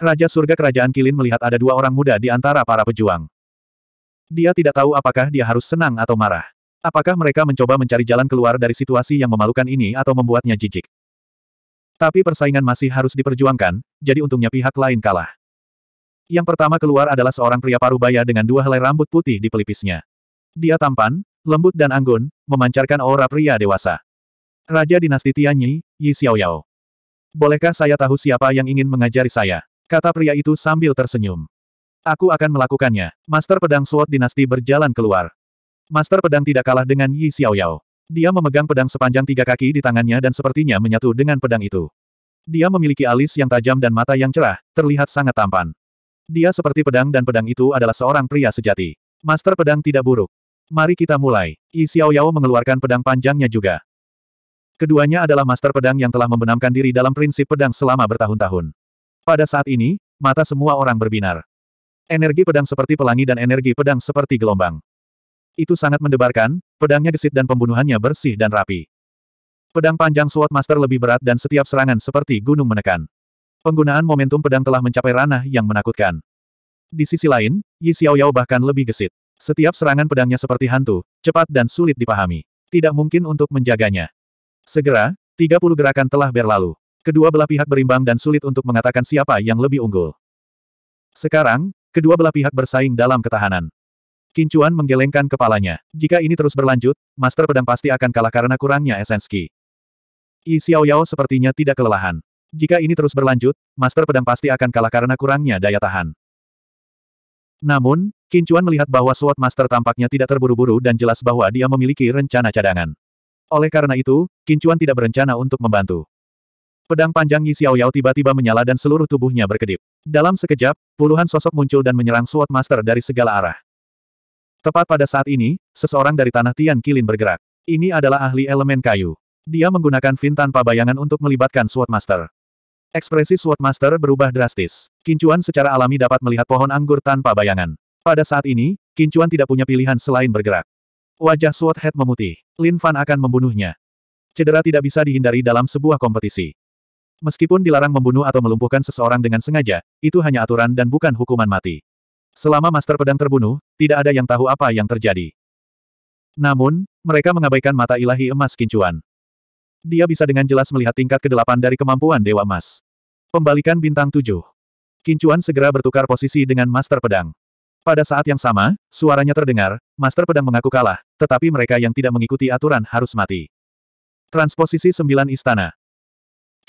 Raja surga kerajaan Kilin melihat ada dua orang muda di antara para pejuang. Dia tidak tahu apakah dia harus senang atau marah. Apakah mereka mencoba mencari jalan keluar dari situasi yang memalukan ini atau membuatnya jijik. Tapi persaingan masih harus diperjuangkan, jadi untungnya pihak lain kalah. Yang pertama keluar adalah seorang pria parubaya dengan dua helai rambut putih di pelipisnya. Dia tampan, lembut dan anggun, memancarkan aura pria dewasa. Raja Dinasti Tianyi, Yi Xiaoyao. Bolehkah saya tahu siapa yang ingin mengajari saya? kata pria itu sambil tersenyum. Aku akan melakukannya. Master pedang Suot dinasti berjalan keluar. Master pedang tidak kalah dengan Yi Xiaoyao. Dia memegang pedang sepanjang tiga kaki di tangannya dan sepertinya menyatu dengan pedang itu. Dia memiliki alis yang tajam dan mata yang cerah, terlihat sangat tampan. Dia seperti pedang dan pedang itu adalah seorang pria sejati. Master pedang tidak buruk. Mari kita mulai. Yi Xiaoyao mengeluarkan pedang panjangnya juga. Keduanya adalah master pedang yang telah membenamkan diri dalam prinsip pedang selama bertahun-tahun. Pada saat ini, mata semua orang berbinar. Energi pedang seperti pelangi dan energi pedang seperti gelombang. Itu sangat mendebarkan, pedangnya gesit dan pembunuhannya bersih dan rapi. Pedang panjang Sword Master lebih berat dan setiap serangan seperti gunung menekan. Penggunaan momentum pedang telah mencapai ranah yang menakutkan. Di sisi lain, Yi Yao bahkan lebih gesit. Setiap serangan pedangnya seperti hantu, cepat dan sulit dipahami. Tidak mungkin untuk menjaganya. Segera, 30 gerakan telah berlalu. Kedua belah pihak berimbang dan sulit untuk mengatakan siapa yang lebih unggul. Sekarang, kedua belah pihak bersaing dalam ketahanan. Kincuan menggelengkan kepalanya. Jika ini terus berlanjut, Master Pedang pasti akan kalah karena kurangnya esenski. Qi. Yi Xiaoyao sepertinya tidak kelelahan. Jika ini terus berlanjut, Master Pedang pasti akan kalah karena kurangnya daya tahan. Namun, Kincuan melihat bahwa SWOT Master tampaknya tidak terburu-buru dan jelas bahwa dia memiliki rencana cadangan. Oleh karena itu, Kincuan tidak berencana untuk membantu. Pedang panjang Yi Xiaoyao tiba-tiba menyala dan seluruh tubuhnya berkedip. Dalam sekejap, puluhan sosok muncul dan menyerang Sword Master dari segala arah. Tepat pada saat ini, seseorang dari tanah Tian Kilin bergerak. Ini adalah ahli elemen kayu. Dia menggunakan Fin tanpa bayangan untuk melibatkan Sword Master. Ekspresi Sword Master berubah drastis. Kincuan secara alami dapat melihat pohon anggur tanpa bayangan. Pada saat ini, Kincuan tidak punya pilihan selain bergerak. Wajah Sword Head memutih. Lin Fan akan membunuhnya. Cedera tidak bisa dihindari dalam sebuah kompetisi. Meskipun dilarang membunuh atau melumpuhkan seseorang dengan sengaja, itu hanya aturan dan bukan hukuman mati. Selama Master Pedang terbunuh, tidak ada yang tahu apa yang terjadi. Namun, mereka mengabaikan mata ilahi emas kincuan. Dia bisa dengan jelas melihat tingkat kedelapan dari kemampuan Dewa Emas. Pembalikan bintang tujuh. Kincuan segera bertukar posisi dengan Master Pedang. Pada saat yang sama, suaranya terdengar, Master Pedang mengaku kalah, tetapi mereka yang tidak mengikuti aturan harus mati. Transposisi sembilan istana.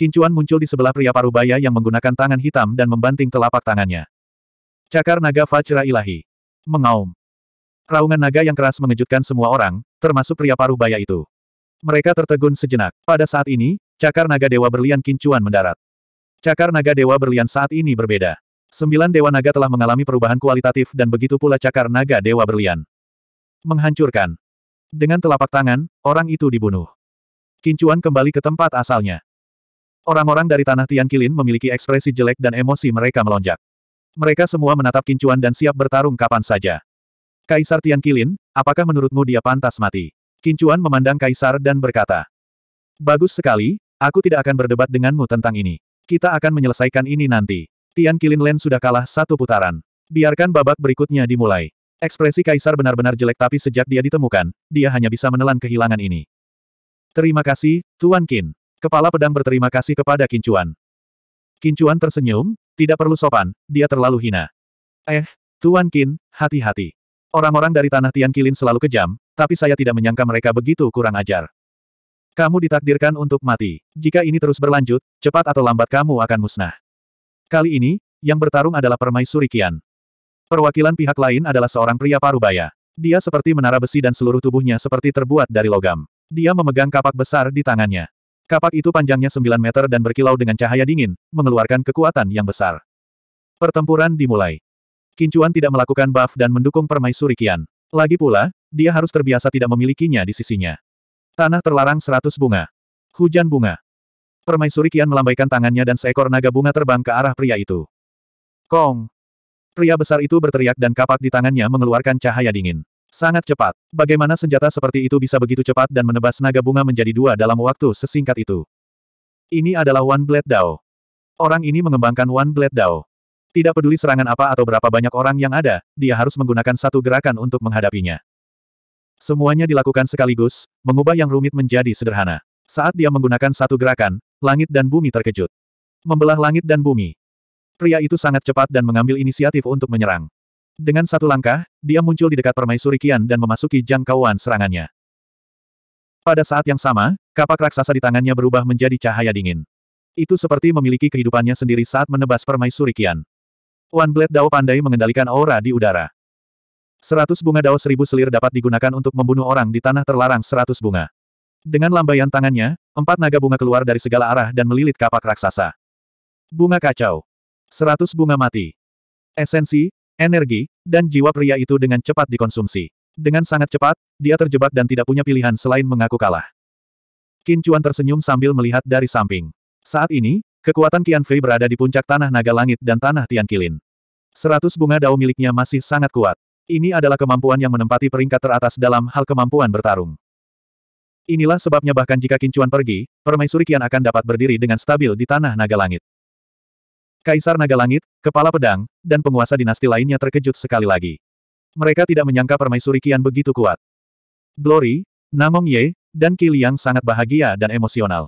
Kincuan muncul di sebelah pria parubaya yang menggunakan tangan hitam dan membanting telapak tangannya. Cakar naga Fajra Ilahi. Mengaum. Raungan naga yang keras mengejutkan semua orang, termasuk pria parubaya itu. Mereka tertegun sejenak. Pada saat ini, cakar naga Dewa Berlian Kincuan mendarat. Cakar naga Dewa Berlian saat ini berbeda. Sembilan Dewa Naga telah mengalami perubahan kualitatif dan begitu pula cakar naga Dewa Berlian. Menghancurkan. Dengan telapak tangan, orang itu dibunuh. Kincuan kembali ke tempat asalnya. Orang-orang dari tanah Tian Kilin memiliki ekspresi jelek dan emosi mereka melonjak. Mereka semua menatap kincuan dan siap bertarung kapan saja. Kaisar Tian Kilin, apakah menurutmu dia pantas mati? Kincuan memandang Kaisar dan berkata, Bagus sekali, aku tidak akan berdebat denganmu tentang ini. Kita akan menyelesaikan ini nanti. Tian Kilin Len sudah kalah satu putaran. Biarkan babak berikutnya dimulai. Ekspresi Kaisar benar-benar jelek tapi sejak dia ditemukan, dia hanya bisa menelan kehilangan ini. Terima kasih, Tuan Qin. Kepala pedang berterima kasih kepada Kincuan. Kincuan tersenyum, tidak perlu sopan, dia terlalu hina. Eh, Tuan Kin, hati-hati. Orang-orang dari tanah Tian Kilin selalu kejam, tapi saya tidak menyangka mereka begitu kurang ajar. Kamu ditakdirkan untuk mati. Jika ini terus berlanjut, cepat atau lambat kamu akan musnah. Kali ini, yang bertarung adalah Permaisuri Kian. Perwakilan pihak lain adalah seorang pria parubaya. Dia seperti menara besi dan seluruh tubuhnya seperti terbuat dari logam. Dia memegang kapak besar di tangannya. Kapak itu panjangnya 9 meter dan berkilau dengan cahaya dingin, mengeluarkan kekuatan yang besar. Pertempuran dimulai. Kincuan tidak melakukan buff dan mendukung permaisuri Kian. Lagi pula, dia harus terbiasa tidak memilikinya di sisinya. Tanah terlarang seratus bunga. Hujan bunga. Permaisuri Kian melambaikan tangannya dan seekor naga bunga terbang ke arah pria itu. Kong! Pria besar itu berteriak dan kapak di tangannya mengeluarkan cahaya dingin. Sangat cepat. Bagaimana senjata seperti itu bisa begitu cepat dan menebas naga bunga menjadi dua dalam waktu sesingkat itu? Ini adalah One Blade Dao. Orang ini mengembangkan One Blade Dao. Tidak peduli serangan apa atau berapa banyak orang yang ada, dia harus menggunakan satu gerakan untuk menghadapinya. Semuanya dilakukan sekaligus, mengubah yang rumit menjadi sederhana. Saat dia menggunakan satu gerakan, langit dan bumi terkejut. Membelah langit dan bumi. Pria itu sangat cepat dan mengambil inisiatif untuk menyerang. Dengan satu langkah, dia muncul di dekat permaisuri Kian dan memasuki jangkauan serangannya. Pada saat yang sama, kapak raksasa di tangannya berubah menjadi cahaya dingin. Itu seperti memiliki kehidupannya sendiri saat menebas permaisuri Kian. One Blade Dao pandai mengendalikan aura di udara. Seratus bunga Dao seribu selir dapat digunakan untuk membunuh orang di tanah terlarang seratus bunga. Dengan lambaian tangannya, empat naga bunga keluar dari segala arah dan melilit kapak raksasa. Bunga kacau. Seratus bunga mati. Esensi, energi, dan jiwa pria itu dengan cepat dikonsumsi. Dengan sangat cepat, dia terjebak dan tidak punya pilihan selain mengaku kalah. Qin Chuan tersenyum sambil melihat dari samping. Saat ini, kekuatan Qian Fei berada di puncak tanah naga langit dan tanah Kilin. Seratus bunga dao miliknya masih sangat kuat. Ini adalah kemampuan yang menempati peringkat teratas dalam hal kemampuan bertarung. Inilah sebabnya bahkan jika Kincuan pergi, permaisuri Qian akan dapat berdiri dengan stabil di tanah naga langit. Kaisar Naga Langit, Kepala Pedang, dan penguasa dinasti lainnya terkejut sekali lagi. Mereka tidak menyangka permaisuri Qian begitu kuat. Glory, Namong Ye, dan Qi Liang sangat bahagia dan emosional.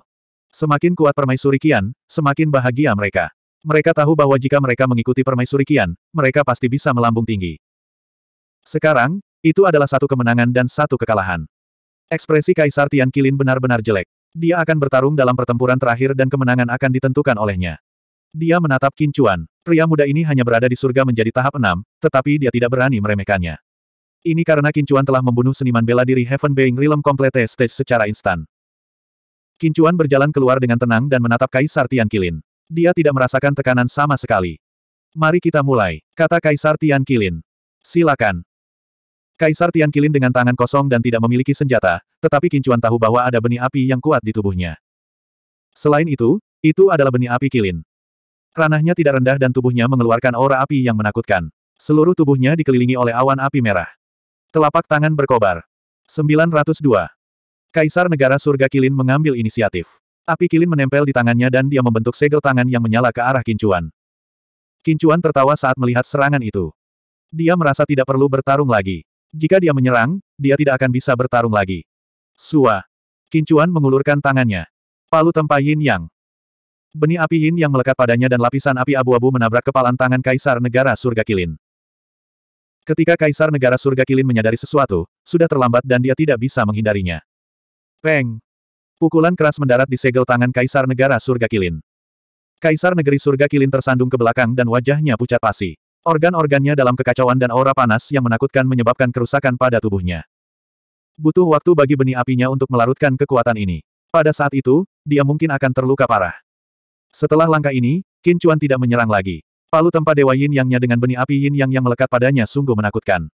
Semakin kuat permaisuri Qian, semakin bahagia mereka. Mereka tahu bahwa jika mereka mengikuti permaisuri Qian, mereka pasti bisa melambung tinggi. Sekarang, itu adalah satu kemenangan dan satu kekalahan. Ekspresi Kaisar Tian Kilin benar-benar jelek. Dia akan bertarung dalam pertempuran terakhir dan kemenangan akan ditentukan olehnya. Dia menatap Kincuan. Pria muda ini hanya berada di surga menjadi tahap enam, tetapi dia tidak berani meremehkannya. Ini karena Kincuan telah membunuh seniman bela diri Heaven Being Realm Complete Stage secara instan. Kincuan berjalan keluar dengan tenang dan menatap Kaisar Tian Kilin. Dia tidak merasakan tekanan sama sekali. Mari kita mulai, kata Kaisar Tian Kilin. Silakan. Kaisar Tian Kilin dengan tangan kosong dan tidak memiliki senjata, tetapi Kincuan tahu bahwa ada benih api yang kuat di tubuhnya. Selain itu, itu adalah benih api Kilin. Ranahnya tidak rendah dan tubuhnya mengeluarkan aura api yang menakutkan. Seluruh tubuhnya dikelilingi oleh awan api merah. Telapak tangan berkobar. 902. Kaisar Negara Surga Kilin mengambil inisiatif. Api kilin menempel di tangannya dan dia membentuk segel tangan yang menyala ke arah Kincuan. Kincuan tertawa saat melihat serangan itu. Dia merasa tidak perlu bertarung lagi. Jika dia menyerang, dia tidak akan bisa bertarung lagi. Sua. Kincuan mengulurkan tangannya. Palu tempa yin yang. Benih api Yin yang melekat padanya dan lapisan api abu-abu menabrak kepalan tangan Kaisar Negara Surga Kilin. Ketika Kaisar Negara Surga Kilin menyadari sesuatu, sudah terlambat dan dia tidak bisa menghindarinya. Peng! Pukulan keras mendarat di segel tangan Kaisar Negara Surga Kilin. Kaisar Negeri Surga Kilin tersandung ke belakang dan wajahnya pucat pasi. Organ-organnya dalam kekacauan dan aura panas yang menakutkan menyebabkan kerusakan pada tubuhnya. Butuh waktu bagi benih apinya untuk melarutkan kekuatan ini. Pada saat itu, dia mungkin akan terluka parah. Setelah langkah ini, Qin Chuan tidak menyerang lagi. Palu tempat Dewa Yin Yangnya dengan benih api Yin Yang yang melekat padanya sungguh menakutkan.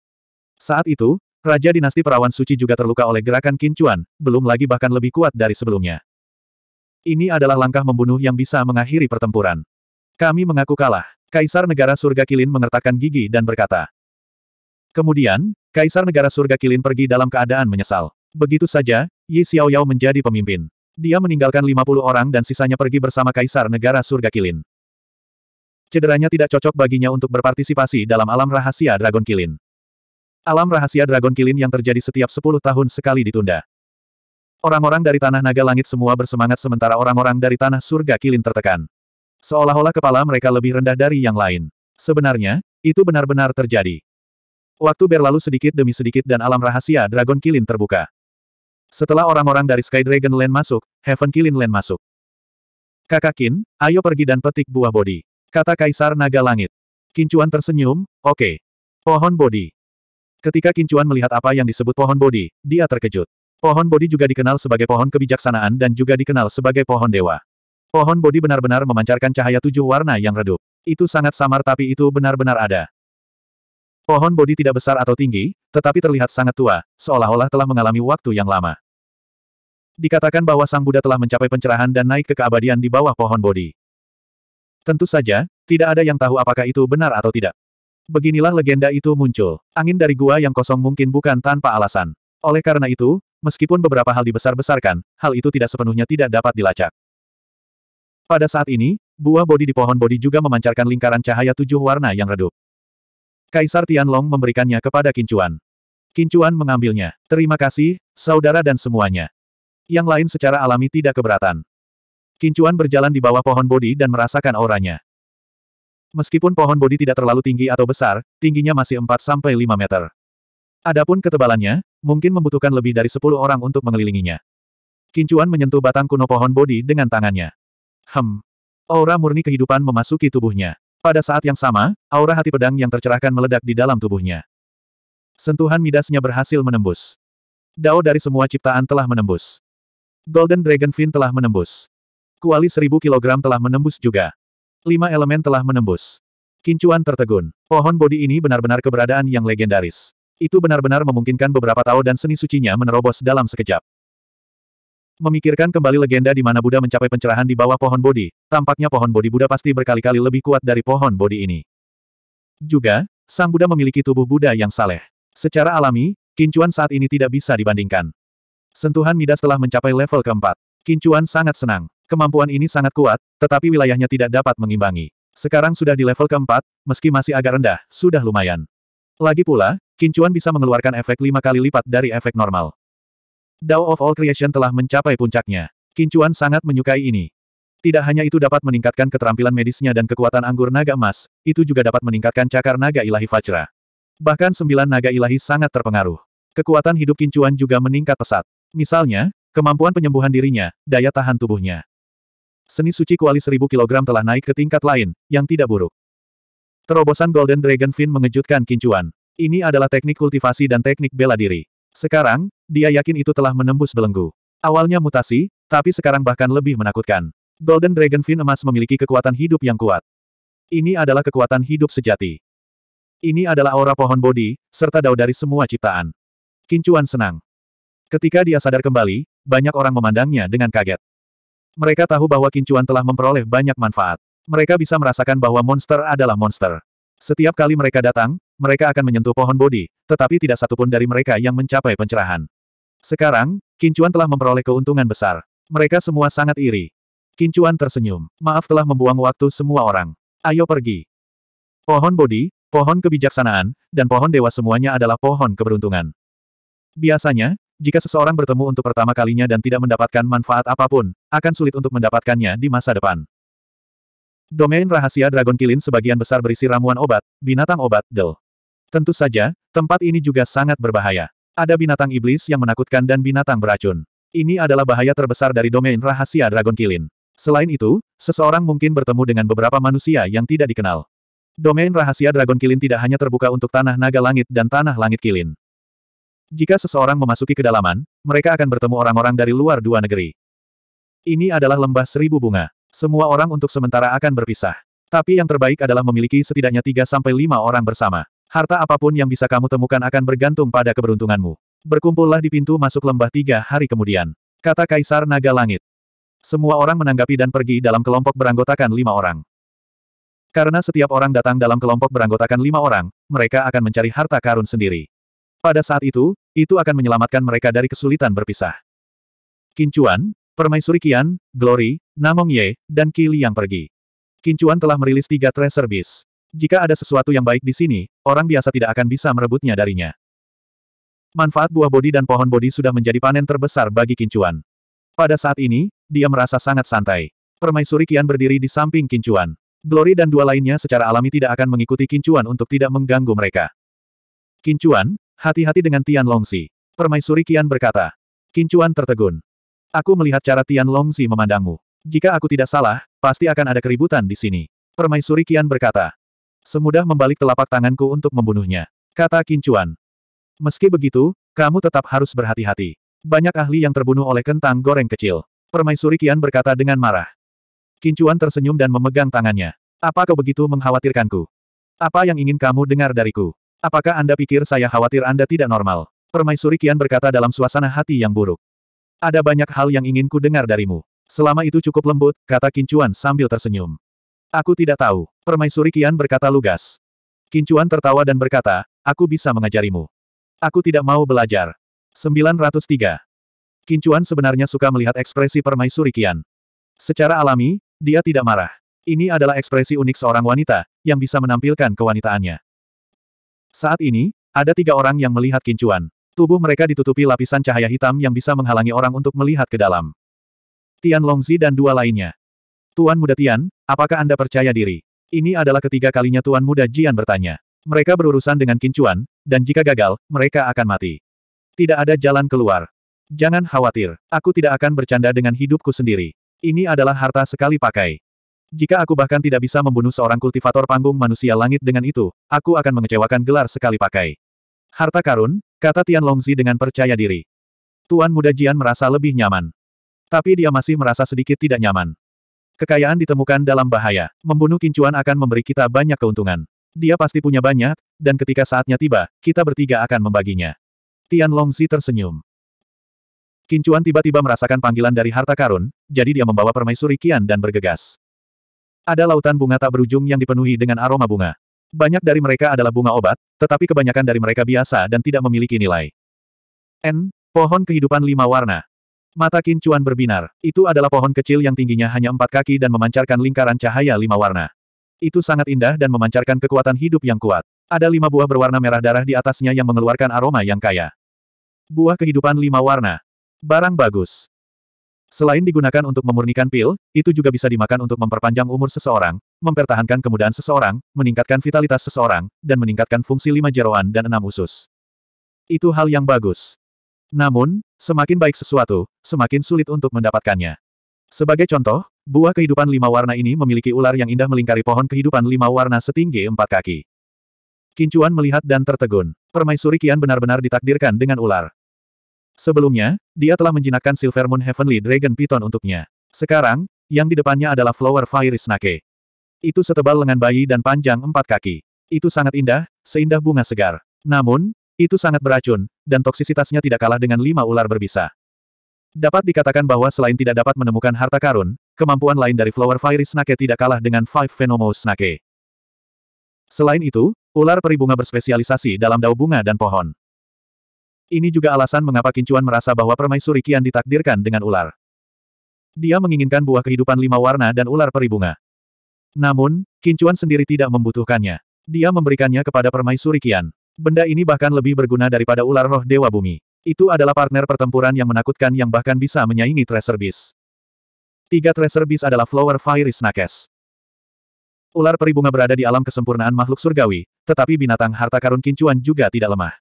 Saat itu, Raja Dinasti Perawan Suci juga terluka oleh gerakan Qin Chuan, belum lagi bahkan lebih kuat dari sebelumnya. Ini adalah langkah membunuh yang bisa mengakhiri pertempuran. Kami mengaku kalah. Kaisar Negara Surga Kilin mengertakkan gigi dan berkata. Kemudian, Kaisar Negara Surga Kilin pergi dalam keadaan menyesal. Begitu saja, Yi Xiaoyao menjadi pemimpin. Dia meninggalkan 50 orang dan sisanya pergi bersama Kaisar Negara Surga Kilin. Cederanya tidak cocok baginya untuk berpartisipasi dalam alam rahasia Dragon Kilin. Alam rahasia Dragon Kilin yang terjadi setiap 10 tahun sekali ditunda. Orang-orang dari Tanah Naga Langit semua bersemangat sementara orang-orang dari Tanah Surga Kilin tertekan. Seolah-olah kepala mereka lebih rendah dari yang lain. Sebenarnya, itu benar-benar terjadi. Waktu berlalu sedikit demi sedikit dan alam rahasia Dragon Kilin terbuka. Setelah orang-orang dari Sky Dragon Land masuk, Heaven Killing Land masuk. Kakak Kin, ayo pergi dan petik buah bodi. Kata Kaisar Naga Langit. Kincuan tersenyum, oke. Okay. Pohon bodi. Ketika Kincuan melihat apa yang disebut pohon bodi, dia terkejut. Pohon bodi juga dikenal sebagai pohon kebijaksanaan dan juga dikenal sebagai pohon dewa. Pohon bodi benar-benar memancarkan cahaya tujuh warna yang redup. Itu sangat samar tapi itu benar-benar ada. Pohon bodi tidak besar atau tinggi, tetapi terlihat sangat tua, seolah-olah telah mengalami waktu yang lama. Dikatakan bahwa Sang Buddha telah mencapai pencerahan dan naik ke keabadian di bawah pohon bodi. Tentu saja, tidak ada yang tahu apakah itu benar atau tidak. Beginilah legenda itu muncul. Angin dari gua yang kosong mungkin bukan tanpa alasan. Oleh karena itu, meskipun beberapa hal dibesar-besarkan, hal itu tidak sepenuhnya tidak dapat dilacak. Pada saat ini, buah bodi di pohon bodi juga memancarkan lingkaran cahaya tujuh warna yang redup. Kaisar Tianlong memberikannya kepada Kincuan. Kincuan mengambilnya. Terima kasih, saudara dan semuanya. Yang lain secara alami tidak keberatan. Kincuan berjalan di bawah pohon bodi dan merasakan auranya. Meskipun pohon bodi tidak terlalu tinggi atau besar, tingginya masih 4-5 meter. Adapun ketebalannya, mungkin membutuhkan lebih dari 10 orang untuk mengelilinginya. Kincuan menyentuh batang kuno pohon bodi dengan tangannya. Hem. Aura murni kehidupan memasuki tubuhnya. Pada saat yang sama, aura hati pedang yang tercerahkan meledak di dalam tubuhnya. Sentuhan midasnya berhasil menembus. Dao dari semua ciptaan telah menembus. Golden Dragon Fin telah menembus. Kuali seribu kilogram telah menembus juga. Lima elemen telah menembus. Kincuan tertegun. Pohon bodi ini benar-benar keberadaan yang legendaris. Itu benar-benar memungkinkan beberapa Tao dan seni sucinya menerobos dalam sekejap. Memikirkan kembali legenda di mana Buddha mencapai pencerahan di bawah pohon bodi, tampaknya pohon bodi Buddha pasti berkali-kali lebih kuat dari pohon bodi ini. Juga, Sang Buddha memiliki tubuh Buddha yang saleh. Secara alami, Kincuan saat ini tidak bisa dibandingkan. Sentuhan Midas telah mencapai level keempat. Kincuan sangat senang. Kemampuan ini sangat kuat, tetapi wilayahnya tidak dapat mengimbangi. Sekarang sudah di level keempat, meski masih agak rendah, sudah lumayan. Lagi pula, Kincuan bisa mengeluarkan efek lima kali lipat dari efek normal. Dao of All Creation telah mencapai puncaknya. Kincuan sangat menyukai ini. Tidak hanya itu dapat meningkatkan keterampilan medisnya dan kekuatan anggur naga emas, itu juga dapat meningkatkan cakar naga ilahi Fajra. Bahkan sembilan naga ilahi sangat terpengaruh. Kekuatan hidup Kincuan juga meningkat pesat. Misalnya, kemampuan penyembuhan dirinya, daya tahan tubuhnya. Seni suci kuali seribu kilogram telah naik ke tingkat lain, yang tidak buruk. Terobosan Golden Dragon Fin mengejutkan Kincuan. Ini adalah teknik kultivasi dan teknik bela diri. Sekarang, dia yakin itu telah menembus belenggu. Awalnya mutasi, tapi sekarang bahkan lebih menakutkan. Golden Dragon Fin emas memiliki kekuatan hidup yang kuat. Ini adalah kekuatan hidup sejati. Ini adalah aura pohon bodi, serta dao dari semua ciptaan. Kincuan senang. Ketika dia sadar kembali, banyak orang memandangnya dengan kaget. Mereka tahu bahwa kincuan telah memperoleh banyak manfaat. Mereka bisa merasakan bahwa monster adalah monster. Setiap kali mereka datang, mereka akan menyentuh pohon bodi, tetapi tidak satupun dari mereka yang mencapai pencerahan. Sekarang, Kincuan telah memperoleh keuntungan besar. Mereka semua sangat iri. Kincuan tersenyum. Maaf telah membuang waktu semua orang. Ayo pergi. Pohon bodi, pohon kebijaksanaan, dan pohon dewa semuanya adalah pohon keberuntungan. Biasanya, jika seseorang bertemu untuk pertama kalinya dan tidak mendapatkan manfaat apapun, akan sulit untuk mendapatkannya di masa depan. Domain rahasia Dragon Kilin sebagian besar berisi ramuan obat, binatang obat, del. Tentu saja, tempat ini juga sangat berbahaya. Ada binatang iblis yang menakutkan dan binatang beracun. Ini adalah bahaya terbesar dari domain rahasia Dragon Kilin. Selain itu, seseorang mungkin bertemu dengan beberapa manusia yang tidak dikenal. Domain rahasia Dragon Kilin tidak hanya terbuka untuk tanah naga langit dan tanah langit kilin. Jika seseorang memasuki kedalaman, mereka akan bertemu orang-orang dari luar dua negeri. Ini adalah lembah seribu bunga. Semua orang untuk sementara akan berpisah. Tapi yang terbaik adalah memiliki setidaknya tiga sampai lima orang bersama. Harta apapun yang bisa kamu temukan akan bergantung pada keberuntunganmu. Berkumpullah di pintu masuk lembah tiga hari kemudian. Kata Kaisar Naga Langit. Semua orang menanggapi dan pergi dalam kelompok beranggotakan lima orang. Karena setiap orang datang dalam kelompok beranggotakan lima orang, mereka akan mencari harta karun sendiri. Pada saat itu, itu akan menyelamatkan mereka dari kesulitan berpisah. Kincuan, Permaisuri Kian, Glory, Namong Ye, dan Kili yang pergi. Kincuan telah merilis tiga tracer beast. Jika ada sesuatu yang baik di sini, orang biasa tidak akan bisa merebutnya darinya. Manfaat buah bodi dan pohon bodi sudah menjadi panen terbesar bagi Kincuan. Pada saat ini, dia merasa sangat santai. Permaisuri Kian berdiri di samping Kincuan. Glory dan dua lainnya secara alami tidak akan mengikuti Kincuan untuk tidak mengganggu mereka. Kincuan, hati-hati dengan Tian Longsi. Permaisuri Kian berkata. Kincuan tertegun. Aku melihat cara Tian Longsi memandangmu. Jika aku tidak salah, pasti akan ada keributan di sini. Permaisuri Kian berkata. Semudah membalik telapak tanganku untuk membunuhnya. Kata Kincuan. Meski begitu, kamu tetap harus berhati-hati. Banyak ahli yang terbunuh oleh kentang goreng kecil. Permaisuri Kian berkata dengan marah. Kincuan tersenyum dan memegang tangannya. Apa kau begitu mengkhawatirkanku? Apa yang ingin kamu dengar dariku? Apakah Anda pikir saya khawatir Anda tidak normal? Permaisuri Kian berkata dalam suasana hati yang buruk. Ada banyak hal yang ingin ku dengar darimu. Selama itu cukup lembut, kata Kincuan sambil tersenyum. Aku tidak tahu. Permaisuri Kian berkata lugas. Kincuan tertawa dan berkata, aku bisa mengajarimu. Aku tidak mau belajar. 903. Kincuan sebenarnya suka melihat ekspresi permaisuri Kian. Secara alami, dia tidak marah. Ini adalah ekspresi unik seorang wanita, yang bisa menampilkan kewanitaannya. Saat ini, ada tiga orang yang melihat kincuan. Tubuh mereka ditutupi lapisan cahaya hitam yang bisa menghalangi orang untuk melihat ke dalam. Tian Longzi dan dua lainnya. Tuan Muda Tian, apakah Anda percaya diri? Ini adalah ketiga kalinya Tuan Muda Jian bertanya. Mereka berurusan dengan kincuan, dan jika gagal, mereka akan mati. Tidak ada jalan keluar. Jangan khawatir, aku tidak akan bercanda dengan hidupku sendiri. Ini adalah harta sekali pakai. Jika aku bahkan tidak bisa membunuh seorang kultivator panggung manusia langit dengan itu, aku akan mengecewakan gelar sekali pakai. Harta karun, kata Tian Longzi dengan percaya diri. Tuan Muda Jian merasa lebih nyaman. Tapi dia masih merasa sedikit tidak nyaman. Kekayaan ditemukan dalam bahaya. Membunuh kincuan akan memberi kita banyak keuntungan. Dia pasti punya banyak, dan ketika saatnya tiba, kita bertiga akan membaginya. Tian Longzi tersenyum. Kincuan tiba-tiba merasakan panggilan dari harta karun, jadi dia membawa permaisuri Kian dan bergegas. Ada lautan bunga tak berujung yang dipenuhi dengan aroma bunga. Banyak dari mereka adalah bunga obat, tetapi kebanyakan dari mereka biasa dan tidak memiliki nilai. N. Pohon kehidupan lima warna. Mata Kincuan berbinar. Itu adalah pohon kecil yang tingginya hanya empat kaki dan memancarkan lingkaran cahaya lima warna. Itu sangat indah dan memancarkan kekuatan hidup yang kuat. Ada lima buah berwarna merah darah di atasnya yang mengeluarkan aroma yang kaya. Buah kehidupan lima warna. Barang bagus. Selain digunakan untuk memurnikan pil, itu juga bisa dimakan untuk memperpanjang umur seseorang, mempertahankan kemudahan seseorang, meningkatkan vitalitas seseorang, dan meningkatkan fungsi lima jeroan dan enam usus. Itu hal yang bagus. Namun, semakin baik sesuatu, semakin sulit untuk mendapatkannya. Sebagai contoh, buah kehidupan lima warna ini memiliki ular yang indah melingkari pohon kehidupan lima warna setinggi empat kaki. Kincuan melihat dan tertegun. Permaisuri Kian benar-benar ditakdirkan dengan ular. Sebelumnya, dia telah menjinakkan Silver Moon Heavenly Dragon Python untuknya. Sekarang, yang di depannya adalah Flower Fire Snake. Itu setebal lengan bayi dan panjang empat kaki. Itu sangat indah, seindah bunga segar. Namun, itu sangat beracun, dan toksisitasnya tidak kalah dengan lima ular berbisa. Dapat dikatakan bahwa selain tidak dapat menemukan harta karun, kemampuan lain dari Flower Fiery Snake tidak kalah dengan Five Venomous Snake. Selain itu, ular peribunga berspesialisasi dalam daun bunga dan pohon. Ini juga alasan mengapa Kincuan merasa bahwa permaisuri Kian ditakdirkan dengan ular. Dia menginginkan buah kehidupan lima warna dan ular peribunga. Namun, Kincuan sendiri tidak membutuhkannya. Dia memberikannya kepada permaisuri Kian. Benda ini bahkan lebih berguna daripada ular roh Dewa Bumi. Itu adalah partner pertempuran yang menakutkan yang bahkan bisa menyaingi Tracer Beast. Tiga Tracer Beast adalah Flower Fire Snakes. Ular peribunga berada di alam kesempurnaan makhluk surgawi, tetapi binatang harta karun Kincuan juga tidak lemah.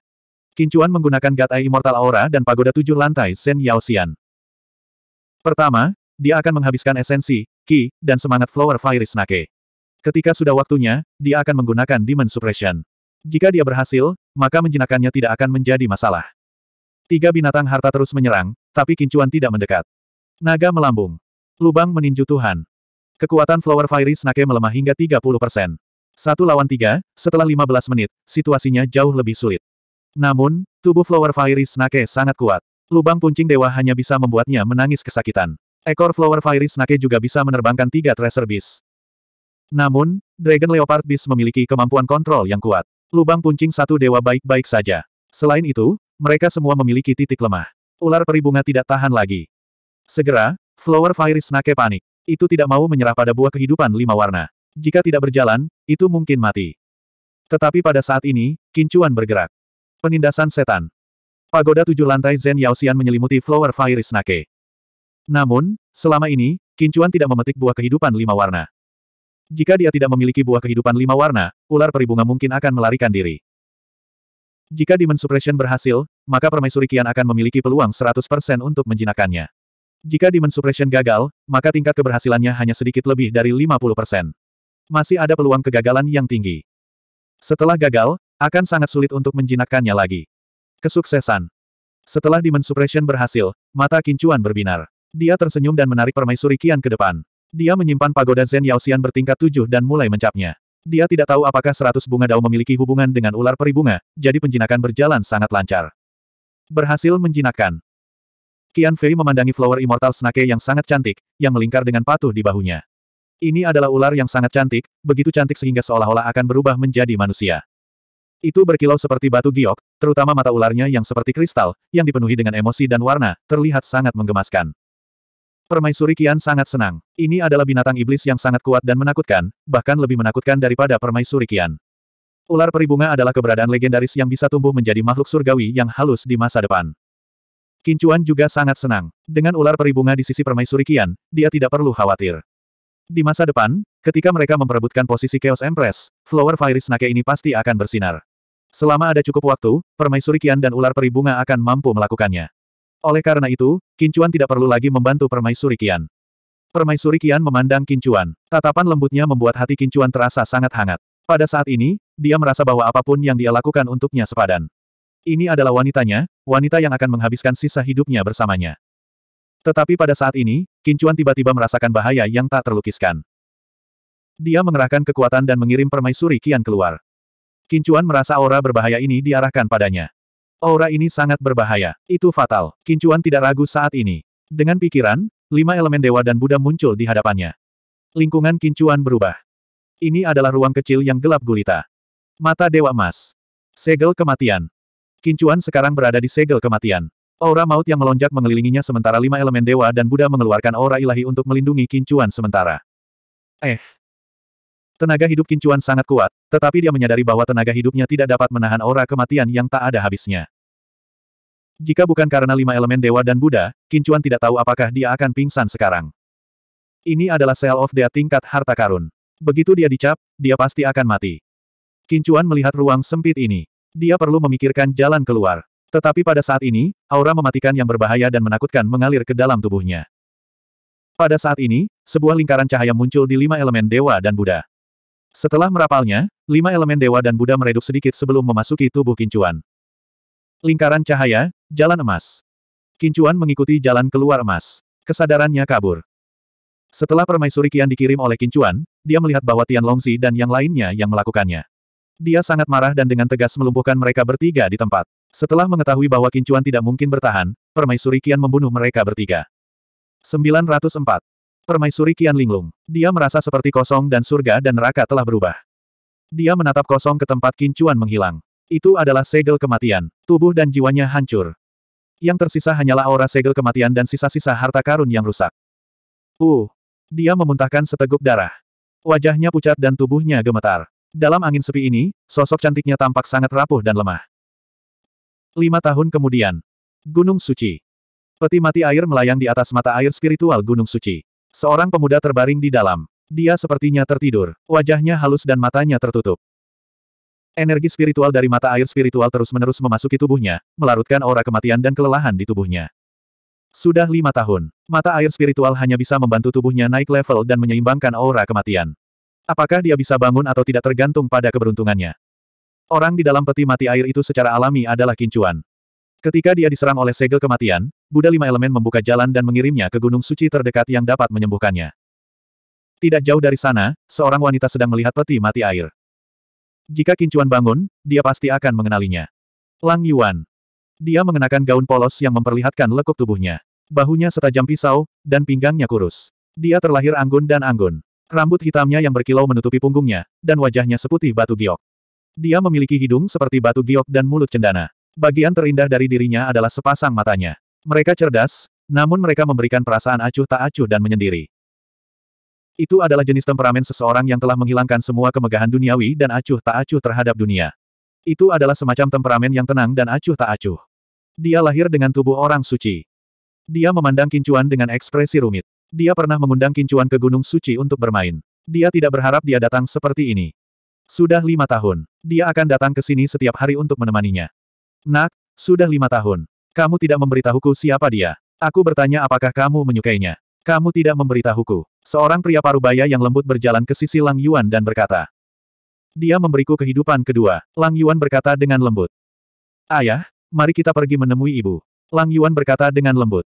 Kincuan menggunakan Gatai Immortal Aura dan Pagoda Tujuh Lantai Zen xian. Pertama, dia akan menghabiskan esensi, ki, dan semangat Flower Fire Snake. Ketika sudah waktunya, dia akan menggunakan Demon Suppression. Jika dia berhasil, maka menjinakannya tidak akan menjadi masalah. Tiga binatang harta terus menyerang, tapi kincuan tidak mendekat. Naga melambung. Lubang meninju Tuhan. Kekuatan Flower Fairy Snake melemah hingga 30 persen. Satu lawan tiga, setelah 15 menit, situasinya jauh lebih sulit. Namun, tubuh Flower Fairy Snake sangat kuat. Lubang puncing dewa hanya bisa membuatnya menangis kesakitan. Ekor Flower Fairy Snake juga bisa menerbangkan tiga Tracer Beast. Namun, Dragon Leopard Beast memiliki kemampuan kontrol yang kuat. Lubang puncing satu dewa baik-baik saja. Selain itu, mereka semua memiliki titik lemah. Ular peribunga tidak tahan lagi. Segera, Flower Fire Snake panik. Itu tidak mau menyerah pada buah kehidupan lima warna. Jika tidak berjalan, itu mungkin mati. Tetapi pada saat ini, kincuan bergerak. Penindasan setan. Pagoda tujuh lantai Zen Yaosian menyelimuti Flower Fire Snake. Namun, selama ini, Kincuan tidak memetik buah kehidupan lima warna. Jika dia tidak memiliki buah kehidupan lima warna, ular peribunga mungkin akan melarikan diri. Jika Demon Suppression berhasil, maka Permaisuri Kian akan memiliki peluang 100% untuk menjinakannya. Jika Demon Suppression gagal, maka tingkat keberhasilannya hanya sedikit lebih dari 50%. Masih ada peluang kegagalan yang tinggi. Setelah gagal, akan sangat sulit untuk menjinakkannya lagi. Kesuksesan. Setelah Demon Suppression berhasil, mata Kincuan berbinar. Dia tersenyum dan menarik permaisuri Kian ke depan. Dia menyimpan pagoda Zen Yaoxian bertingkat tujuh dan mulai mencapnya. Dia tidak tahu apakah seratus bunga dao memiliki hubungan dengan ular peribunga, jadi penjinakan berjalan sangat lancar. Berhasil menjinakkan. Qian Fei memandangi flower immortal snake yang sangat cantik, yang melingkar dengan patuh di bahunya. Ini adalah ular yang sangat cantik, begitu cantik sehingga seolah-olah akan berubah menjadi manusia. Itu berkilau seperti batu giok, terutama mata ularnya yang seperti kristal, yang dipenuhi dengan emosi dan warna, terlihat sangat menggemaskan. Permaisuri Kian sangat senang. Ini adalah binatang iblis yang sangat kuat dan menakutkan, bahkan lebih menakutkan daripada Permaisuri Kian. Ular peribunga adalah keberadaan legendaris yang bisa tumbuh menjadi makhluk surgawi yang halus di masa depan. Kincuan juga sangat senang. Dengan ular peribunga di sisi Permaisuri Kian, dia tidak perlu khawatir. Di masa depan, ketika mereka memperebutkan posisi Chaos Empress, Flower Virus Snake ini pasti akan bersinar. Selama ada cukup waktu, Permaisuri Kian dan ular peribunga akan mampu melakukannya. Oleh karena itu, Kincuan tidak perlu lagi membantu Permaisuri Kian. Permaisuri Kian memandang Kincuan. Tatapan lembutnya membuat hati Kincuan terasa sangat hangat. Pada saat ini, dia merasa bahwa apapun yang dia lakukan untuknya sepadan. Ini adalah wanitanya, wanita yang akan menghabiskan sisa hidupnya bersamanya. Tetapi pada saat ini, Kincuan tiba-tiba merasakan bahaya yang tak terlukiskan. Dia mengerahkan kekuatan dan mengirim permaisuri Kian keluar. Kincuan merasa aura berbahaya ini diarahkan padanya. Aura ini sangat berbahaya. Itu fatal. Kincuan tidak ragu saat ini. Dengan pikiran, lima elemen dewa dan Buddha muncul di hadapannya. Lingkungan Kincuan berubah. Ini adalah ruang kecil yang gelap gulita. Mata Dewa Emas. Segel kematian. Kincuan sekarang berada di segel kematian. Aura maut yang melonjak mengelilinginya sementara lima elemen dewa dan Buddha mengeluarkan aura ilahi untuk melindungi Kincuan sementara. Eh, Tenaga hidup Kincuan sangat kuat, tetapi dia menyadari bahwa tenaga hidupnya tidak dapat menahan aura kematian yang tak ada habisnya. Jika bukan karena lima elemen dewa dan Buddha, Kincuan tidak tahu apakah dia akan pingsan sekarang. Ini adalah Seal of Dea tingkat harta karun. Begitu dia dicap, dia pasti akan mati. Kincuan melihat ruang sempit ini. Dia perlu memikirkan jalan keluar. Tetapi pada saat ini, aura mematikan yang berbahaya dan menakutkan mengalir ke dalam tubuhnya. Pada saat ini, sebuah lingkaran cahaya muncul di lima elemen dewa dan Buddha. Setelah merapalnya, lima elemen dewa dan Buddha meredup sedikit sebelum memasuki tubuh Kincuan. Lingkaran cahaya, jalan emas. Kincuan mengikuti jalan keluar emas. Kesadarannya kabur. Setelah permaisuri Kian dikirim oleh Kincuan, dia melihat bahwa Tian Longzi dan yang lainnya yang melakukannya. Dia sangat marah dan dengan tegas melumpuhkan mereka bertiga di tempat. Setelah mengetahui bahwa Kincuan tidak mungkin bertahan, permaisuri Kian membunuh mereka bertiga. 904 permaisuri Kian Linglung. Dia merasa seperti kosong dan surga dan neraka telah berubah. Dia menatap kosong ke tempat kincuan menghilang. Itu adalah segel kematian. Tubuh dan jiwanya hancur. Yang tersisa hanyalah aura segel kematian dan sisa-sisa harta karun yang rusak. Uh! Dia memuntahkan seteguk darah. Wajahnya pucat dan tubuhnya gemetar. Dalam angin sepi ini, sosok cantiknya tampak sangat rapuh dan lemah. Lima tahun kemudian. Gunung Suci. Peti mati air melayang di atas mata air spiritual Gunung Suci. Seorang pemuda terbaring di dalam. Dia sepertinya tertidur, wajahnya halus dan matanya tertutup. Energi spiritual dari mata air spiritual terus-menerus memasuki tubuhnya, melarutkan aura kematian dan kelelahan di tubuhnya. Sudah lima tahun, mata air spiritual hanya bisa membantu tubuhnya naik level dan menyeimbangkan aura kematian. Apakah dia bisa bangun atau tidak tergantung pada keberuntungannya. Orang di dalam peti mati air itu secara alami adalah kincuan. Ketika dia diserang oleh segel kematian, Buddha lima elemen membuka jalan dan mengirimnya ke gunung suci terdekat yang dapat menyembuhkannya. Tidak jauh dari sana, seorang wanita sedang melihat peti mati air. Jika Kincuan bangun, dia pasti akan mengenalinya. Lang Yuan. Dia mengenakan gaun polos yang memperlihatkan lekuk tubuhnya. Bahunya setajam pisau, dan pinggangnya kurus. Dia terlahir anggun dan anggun. Rambut hitamnya yang berkilau menutupi punggungnya, dan wajahnya seputih batu giok. Dia memiliki hidung seperti batu giok dan mulut cendana. Bagian terindah dari dirinya adalah sepasang matanya. Mereka cerdas, namun mereka memberikan perasaan acuh tak acuh dan menyendiri. Itu adalah jenis temperamen seseorang yang telah menghilangkan semua kemegahan duniawi dan acuh tak acuh terhadap dunia. Itu adalah semacam temperamen yang tenang dan acuh tak acuh. Dia lahir dengan tubuh orang suci. Dia memandang kincuan dengan ekspresi rumit. Dia pernah mengundang kincuan ke Gunung Suci untuk bermain. Dia tidak berharap dia datang seperti ini. Sudah lima tahun. Dia akan datang ke sini setiap hari untuk menemaninya. Nak, sudah lima tahun. Kamu tidak memberitahuku siapa dia. Aku bertanya apakah kamu menyukainya. Kamu tidak memberitahuku. Seorang pria parubaya yang lembut berjalan ke sisi Lang Yuan dan berkata. Dia memberiku kehidupan kedua. Lang Yuan berkata dengan lembut. Ayah, mari kita pergi menemui ibu. Lang Yuan berkata dengan lembut.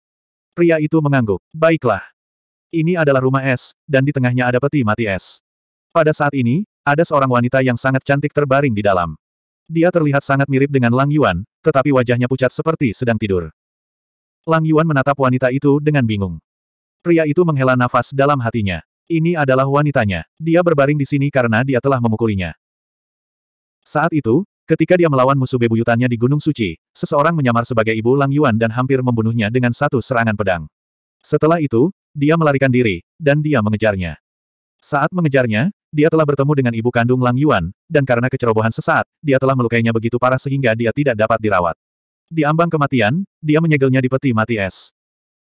Pria itu mengangguk. Baiklah. Ini adalah rumah es, dan di tengahnya ada peti mati es. Pada saat ini, ada seorang wanita yang sangat cantik terbaring di dalam. Dia terlihat sangat mirip dengan Lang Yuan, tetapi wajahnya pucat seperti sedang tidur. Lang Yuan menatap wanita itu dengan bingung. Pria itu menghela nafas dalam hatinya. Ini adalah wanitanya. Dia berbaring di sini karena dia telah memukulinya. Saat itu, ketika dia melawan musuh bebuyutannya di Gunung Suci, seseorang menyamar sebagai ibu Lang Yuan dan hampir membunuhnya dengan satu serangan pedang. Setelah itu, dia melarikan diri, dan dia mengejarnya. Saat mengejarnya, dia telah bertemu dengan ibu kandung Lang Yuan, dan karena kecerobohan sesaat, dia telah melukainya begitu parah sehingga dia tidak dapat dirawat. Di ambang kematian, dia menyegelnya di peti mati es.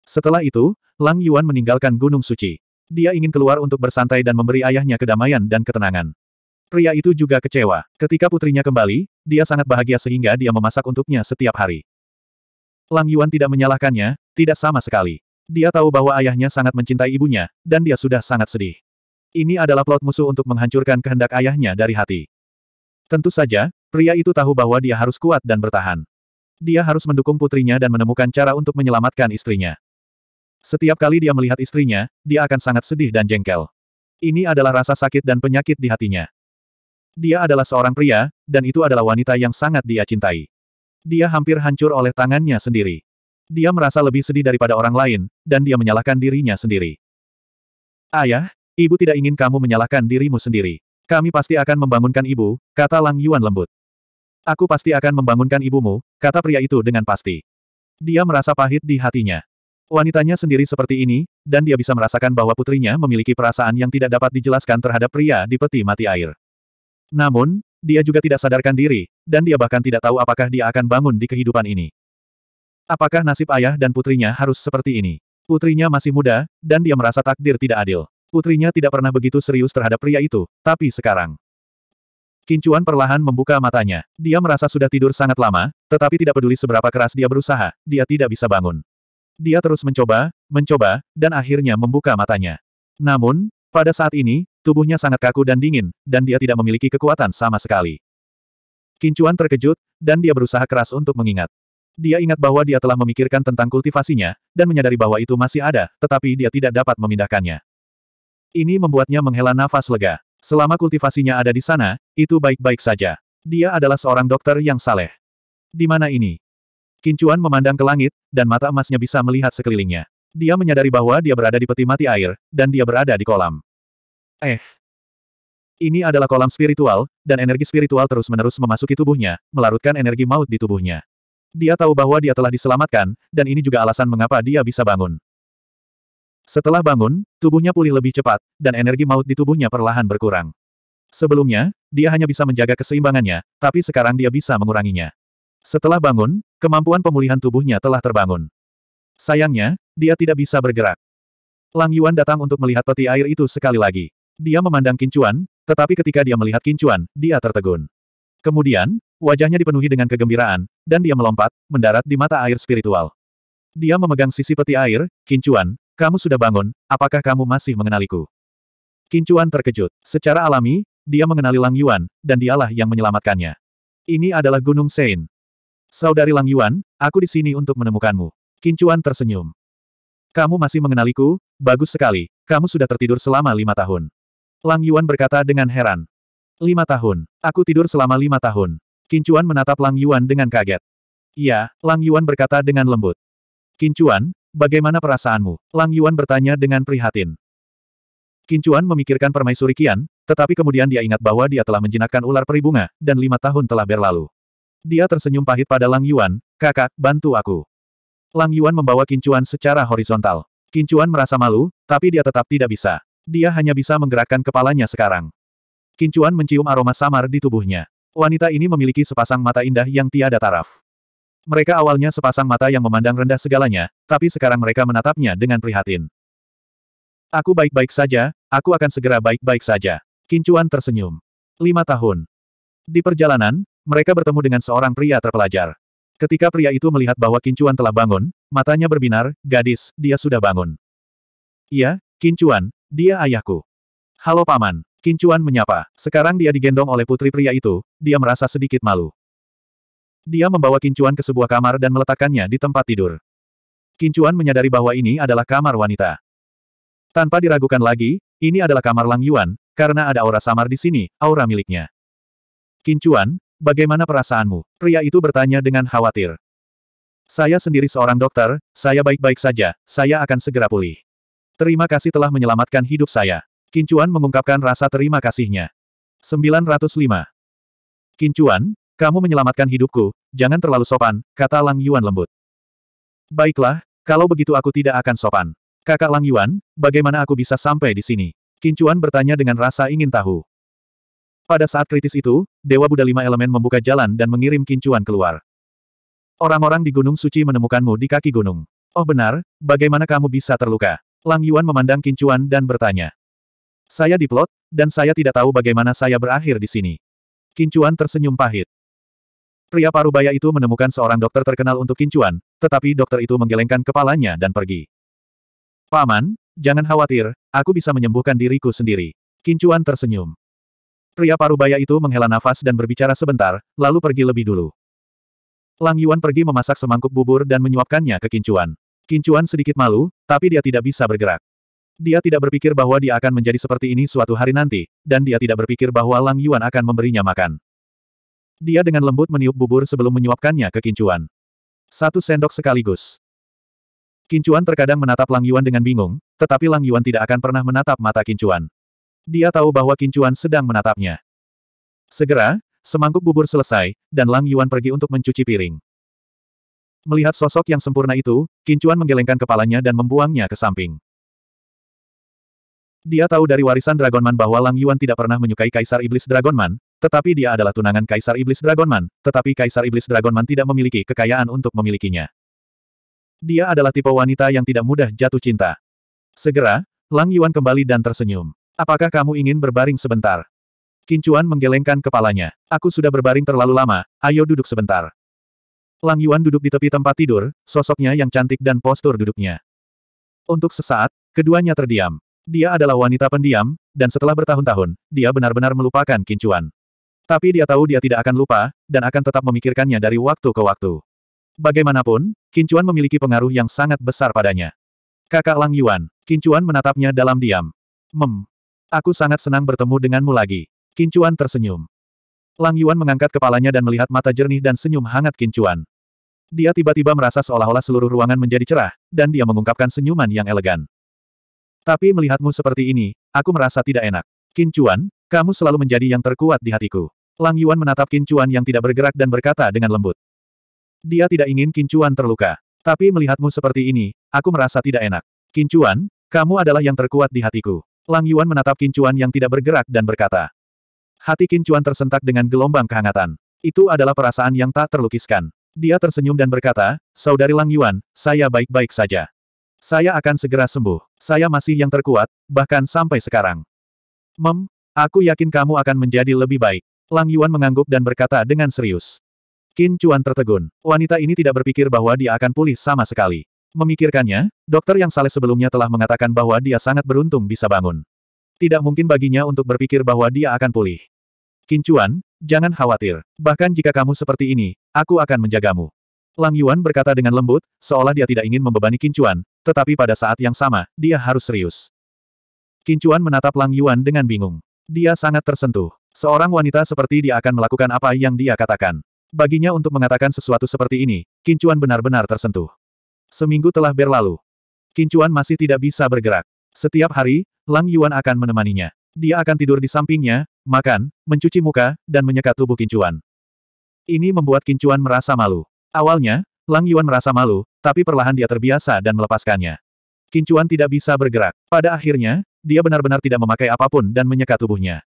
Setelah itu, Lang Yuan meninggalkan Gunung Suci. Dia ingin keluar untuk bersantai dan memberi ayahnya kedamaian dan ketenangan. Pria itu juga kecewa. Ketika putrinya kembali, dia sangat bahagia sehingga dia memasak untuknya setiap hari. Lang Yuan tidak menyalahkannya, tidak sama sekali. Dia tahu bahwa ayahnya sangat mencintai ibunya, dan dia sudah sangat sedih. Ini adalah plot musuh untuk menghancurkan kehendak ayahnya dari hati. Tentu saja, pria itu tahu bahwa dia harus kuat dan bertahan. Dia harus mendukung putrinya dan menemukan cara untuk menyelamatkan istrinya. Setiap kali dia melihat istrinya, dia akan sangat sedih dan jengkel. Ini adalah rasa sakit dan penyakit di hatinya. Dia adalah seorang pria, dan itu adalah wanita yang sangat dia cintai. Dia hampir hancur oleh tangannya sendiri. Dia merasa lebih sedih daripada orang lain, dan dia menyalahkan dirinya sendiri. Ayah, Ibu tidak ingin kamu menyalahkan dirimu sendiri. Kami pasti akan membangunkan ibu, kata Lang Yuan lembut. Aku pasti akan membangunkan ibumu, kata pria itu dengan pasti. Dia merasa pahit di hatinya. Wanitanya sendiri seperti ini, dan dia bisa merasakan bahwa putrinya memiliki perasaan yang tidak dapat dijelaskan terhadap pria di peti mati air. Namun, dia juga tidak sadarkan diri, dan dia bahkan tidak tahu apakah dia akan bangun di kehidupan ini. Apakah nasib ayah dan putrinya harus seperti ini? Putrinya masih muda, dan dia merasa takdir tidak adil. Putrinya tidak pernah begitu serius terhadap pria itu, tapi sekarang. Kincuan perlahan membuka matanya. Dia merasa sudah tidur sangat lama, tetapi tidak peduli seberapa keras dia berusaha, dia tidak bisa bangun. Dia terus mencoba, mencoba, dan akhirnya membuka matanya. Namun, pada saat ini, tubuhnya sangat kaku dan dingin, dan dia tidak memiliki kekuatan sama sekali. Kincuan terkejut, dan dia berusaha keras untuk mengingat. Dia ingat bahwa dia telah memikirkan tentang kultivasinya, dan menyadari bahwa itu masih ada, tetapi dia tidak dapat memindahkannya. Ini membuatnya menghela nafas lega. Selama kultivasinya ada di sana, itu baik-baik saja. Dia adalah seorang dokter yang saleh. Di mana ini? Kincuan memandang ke langit, dan mata emasnya bisa melihat sekelilingnya. Dia menyadari bahwa dia berada di peti mati air, dan dia berada di kolam. Eh. Ini adalah kolam spiritual, dan energi spiritual terus-menerus memasuki tubuhnya, melarutkan energi maut di tubuhnya. Dia tahu bahwa dia telah diselamatkan, dan ini juga alasan mengapa dia bisa bangun. Setelah bangun, tubuhnya pulih lebih cepat, dan energi maut di tubuhnya perlahan berkurang. Sebelumnya, dia hanya bisa menjaga keseimbangannya, tapi sekarang dia bisa menguranginya. Setelah bangun, kemampuan pemulihan tubuhnya telah terbangun. Sayangnya, dia tidak bisa bergerak. Lang Yuan datang untuk melihat peti air itu sekali lagi. Dia memandang Kincuan, tetapi ketika dia melihat Kincuan, dia tertegun. Kemudian, wajahnya dipenuhi dengan kegembiraan, dan dia melompat, mendarat di mata air spiritual. Dia memegang sisi peti air, Kincuan, kamu sudah bangun, apakah kamu masih mengenaliku? Kincuan terkejut. Secara alami, dia mengenali Lang Yuan, dan dialah yang menyelamatkannya. Ini adalah Gunung Sein. Saudari Lang Yuan, aku di sini untuk menemukanmu. Kincuan tersenyum. Kamu masih mengenaliku, bagus sekali, kamu sudah tertidur selama lima tahun. Lang Yuan berkata dengan heran. Lima tahun, aku tidur selama lima tahun. Kincuan menatap Lang Yuan dengan kaget. Ya, Lang Yuan berkata dengan lembut. Kincuan, Bagaimana perasaanmu? Lang Yuan bertanya dengan prihatin. Kincuan memikirkan permaisuri Kian, tetapi kemudian dia ingat bahwa dia telah menjinakkan ular peribunga, dan lima tahun telah berlalu. Dia tersenyum pahit pada Lang Yuan, kakak, bantu aku. Lang Yuan membawa Kincuan secara horizontal. Kincuan merasa malu, tapi dia tetap tidak bisa. Dia hanya bisa menggerakkan kepalanya sekarang. Kincuan mencium aroma samar di tubuhnya. Wanita ini memiliki sepasang mata indah yang tiada taraf. Mereka awalnya sepasang mata yang memandang rendah segalanya, tapi sekarang mereka menatapnya dengan prihatin. Aku baik-baik saja, aku akan segera baik-baik saja. Kincuan tersenyum. Lima tahun. Di perjalanan, mereka bertemu dengan seorang pria terpelajar. Ketika pria itu melihat bahwa Kincuan telah bangun, matanya berbinar, gadis, dia sudah bangun. Iya, Kincuan, dia ayahku. Halo paman, Kincuan menyapa. Sekarang dia digendong oleh putri pria itu, dia merasa sedikit malu. Dia membawa Kincuan ke sebuah kamar dan meletakkannya di tempat tidur. Kincuan menyadari bahwa ini adalah kamar wanita. Tanpa diragukan lagi, ini adalah kamar Lang Yuan, karena ada aura samar di sini, aura miliknya. Kincuan, bagaimana perasaanmu? Pria itu bertanya dengan khawatir. Saya sendiri seorang dokter, saya baik-baik saja, saya akan segera pulih. Terima kasih telah menyelamatkan hidup saya. Kincuan mengungkapkan rasa terima kasihnya. 905. Kincuan, kamu menyelamatkan hidupku, jangan terlalu sopan, kata Lang Yuan lembut. Baiklah, kalau begitu aku tidak akan sopan. Kakak Lang Yuan, bagaimana aku bisa sampai di sini? Kincuan bertanya dengan rasa ingin tahu. Pada saat kritis itu, Dewa Buddha Lima Elemen membuka jalan dan mengirim Kincuan keluar. Orang-orang di Gunung Suci menemukanmu di kaki gunung. Oh benar, bagaimana kamu bisa terluka? Lang Yuan memandang Kincuan dan bertanya. Saya diplot, dan saya tidak tahu bagaimana saya berakhir di sini. Kincuan tersenyum pahit. Pria parubaya itu menemukan seorang dokter terkenal untuk kincuan, tetapi dokter itu menggelengkan kepalanya dan pergi. Paman, jangan khawatir, aku bisa menyembuhkan diriku sendiri. Kincuan tersenyum. Pria parubaya itu menghela nafas dan berbicara sebentar, lalu pergi lebih dulu. Lang Yuan pergi memasak semangkuk bubur dan menyuapkannya ke Kincuan. Kincuan sedikit malu, tapi dia tidak bisa bergerak. Dia tidak berpikir bahwa dia akan menjadi seperti ini suatu hari nanti, dan dia tidak berpikir bahwa Lang Yuan akan memberinya makan. Dia dengan lembut meniup bubur sebelum menyuapkannya ke Kincuan. Satu sendok sekaligus. Kincuan terkadang menatap Lang Yuan dengan bingung, tetapi Lang Yuan tidak akan pernah menatap mata Kincuan. Dia tahu bahwa Kincuan sedang menatapnya. Segera, semangkuk bubur selesai, dan Lang Yuan pergi untuk mencuci piring. Melihat sosok yang sempurna itu, Kincuan menggelengkan kepalanya dan membuangnya ke samping. Dia tahu dari warisan Dragonman bahwa Lang Yuan tidak pernah menyukai Kaisar Iblis Dragonman, tetapi dia adalah tunangan Kaisar Iblis Dragonman, tetapi Kaisar Iblis Dragonman tidak memiliki kekayaan untuk memilikinya. Dia adalah tipe wanita yang tidak mudah jatuh cinta. Segera, Lang Yuan kembali dan tersenyum. Apakah kamu ingin berbaring sebentar? Kincuan menggelengkan kepalanya. Aku sudah berbaring terlalu lama, ayo duduk sebentar. Lang Yuan duduk di tepi tempat tidur, sosoknya yang cantik dan postur duduknya. Untuk sesaat, keduanya terdiam. Dia adalah wanita pendiam, dan setelah bertahun-tahun, dia benar-benar melupakan Kincuan. Tapi dia tahu dia tidak akan lupa, dan akan tetap memikirkannya dari waktu ke waktu. Bagaimanapun, Kincuan memiliki pengaruh yang sangat besar padanya. Kakak Lang Yuan, Kincuan menatapnya dalam diam. Mem. Aku sangat senang bertemu denganmu lagi. Kincuan tersenyum. Lang Yuan mengangkat kepalanya dan melihat mata jernih dan senyum hangat Kincuan. Dia tiba-tiba merasa seolah-olah seluruh ruangan menjadi cerah, dan dia mengungkapkan senyuman yang elegan. Tapi melihatmu seperti ini, aku merasa tidak enak. Kincuan, kamu selalu menjadi yang terkuat di hatiku. Lang Yuan menatap Kincuan yang tidak bergerak dan berkata dengan lembut. Dia tidak ingin Kincuan terluka. Tapi melihatmu seperti ini, aku merasa tidak enak. Kincuan, kamu adalah yang terkuat di hatiku. Lang Yuan menatap Kincuan yang tidak bergerak dan berkata. Hati Kincuan tersentak dengan gelombang kehangatan. Itu adalah perasaan yang tak terlukiskan. Dia tersenyum dan berkata, Saudari Lang Yuan, saya baik-baik saja. Saya akan segera sembuh. Saya masih yang terkuat, bahkan sampai sekarang. Mem, Aku yakin kamu akan menjadi lebih baik. Lang Yuan mengangguk dan berkata dengan serius. Qin Chuan tertegun. Wanita ini tidak berpikir bahwa dia akan pulih sama sekali. Memikirkannya, dokter yang saleh sebelumnya telah mengatakan bahwa dia sangat beruntung bisa bangun. Tidak mungkin baginya untuk berpikir bahwa dia akan pulih. Qin Chuan, jangan khawatir. Bahkan jika kamu seperti ini, aku akan menjagamu. Lang Yuan berkata dengan lembut, seolah dia tidak ingin membebani Qin Chuan, tetapi pada saat yang sama, dia harus serius. Qin Chuan menatap Lang Yuan dengan bingung. Dia sangat tersentuh. Seorang wanita seperti dia akan melakukan apa yang dia katakan. Baginya untuk mengatakan sesuatu seperti ini, Kincuan benar-benar tersentuh. Seminggu telah berlalu. Kincuan masih tidak bisa bergerak. Setiap hari, Lang Yuan akan menemaninya. Dia akan tidur di sampingnya, makan, mencuci muka, dan menyeka tubuh Kincuan. Ini membuat Kincuan merasa malu. Awalnya, Lang Yuan merasa malu, tapi perlahan dia terbiasa dan melepaskannya. Kincuan tidak bisa bergerak. Pada akhirnya, dia benar-benar tidak memakai apapun dan menyeka tubuhnya.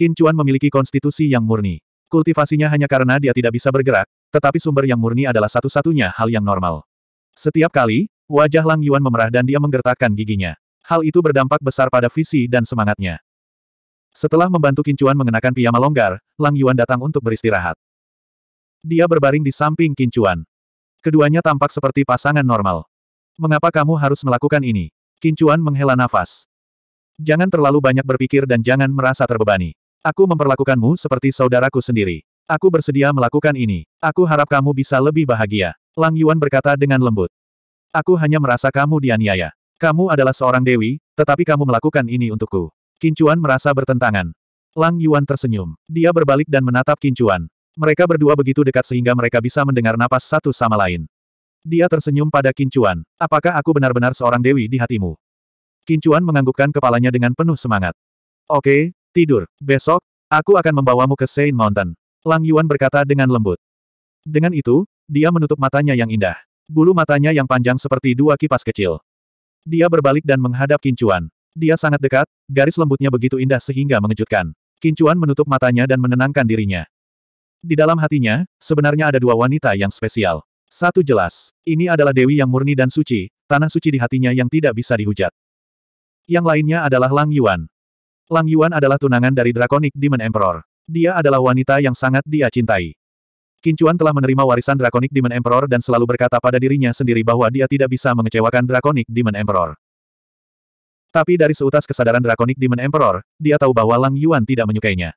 Qin Chuan memiliki konstitusi yang murni. Kultivasinya hanya karena dia tidak bisa bergerak, tetapi sumber yang murni adalah satu-satunya hal yang normal. Setiap kali, wajah Lang Yuan memerah dan dia menggertakkan giginya. Hal itu berdampak besar pada visi dan semangatnya. Setelah membantu Qin Chuan mengenakan piyama longgar, Lang Yuan datang untuk beristirahat. Dia berbaring di samping Qin Chuan. Keduanya tampak seperti pasangan normal. Mengapa kamu harus melakukan ini? Qin Chuan menghela nafas. Jangan terlalu banyak berpikir dan jangan merasa terbebani. Aku memperlakukanmu seperti saudaraku sendiri. Aku bersedia melakukan ini. Aku harap kamu bisa lebih bahagia. Lang Yuan berkata dengan lembut. Aku hanya merasa kamu dianiaya. Kamu adalah seorang dewi, tetapi kamu melakukan ini untukku. Kincuan merasa bertentangan. Lang Yuan tersenyum. Dia berbalik dan menatap Kincuan. Mereka berdua begitu dekat sehingga mereka bisa mendengar napas satu sama lain. Dia tersenyum pada Kincuan. Apakah aku benar-benar seorang dewi di hatimu? Kincuan menganggukkan kepalanya dengan penuh semangat. Oke, tidur. Besok, aku akan membawamu ke Saint Mountain. Lang Yuan berkata dengan lembut. Dengan itu, dia menutup matanya yang indah. Bulu matanya yang panjang seperti dua kipas kecil. Dia berbalik dan menghadap Kincuan. Dia sangat dekat, garis lembutnya begitu indah sehingga mengejutkan. Kincuan menutup matanya dan menenangkan dirinya. Di dalam hatinya, sebenarnya ada dua wanita yang spesial. Satu jelas, ini adalah Dewi yang murni dan suci, tanah suci di hatinya yang tidak bisa dihujat. Yang lainnya adalah Lang Yuan. Lang Yuan adalah tunangan dari Draconic Demon Emperor. Dia adalah wanita yang sangat dia cintai. Kincuan telah menerima warisan Draconic Demon Emperor dan selalu berkata pada dirinya sendiri bahwa dia tidak bisa mengecewakan Draconic Demon Emperor. Tapi dari seutas kesadaran Draconic Demon Emperor, dia tahu bahwa Lang Yuan tidak menyukainya.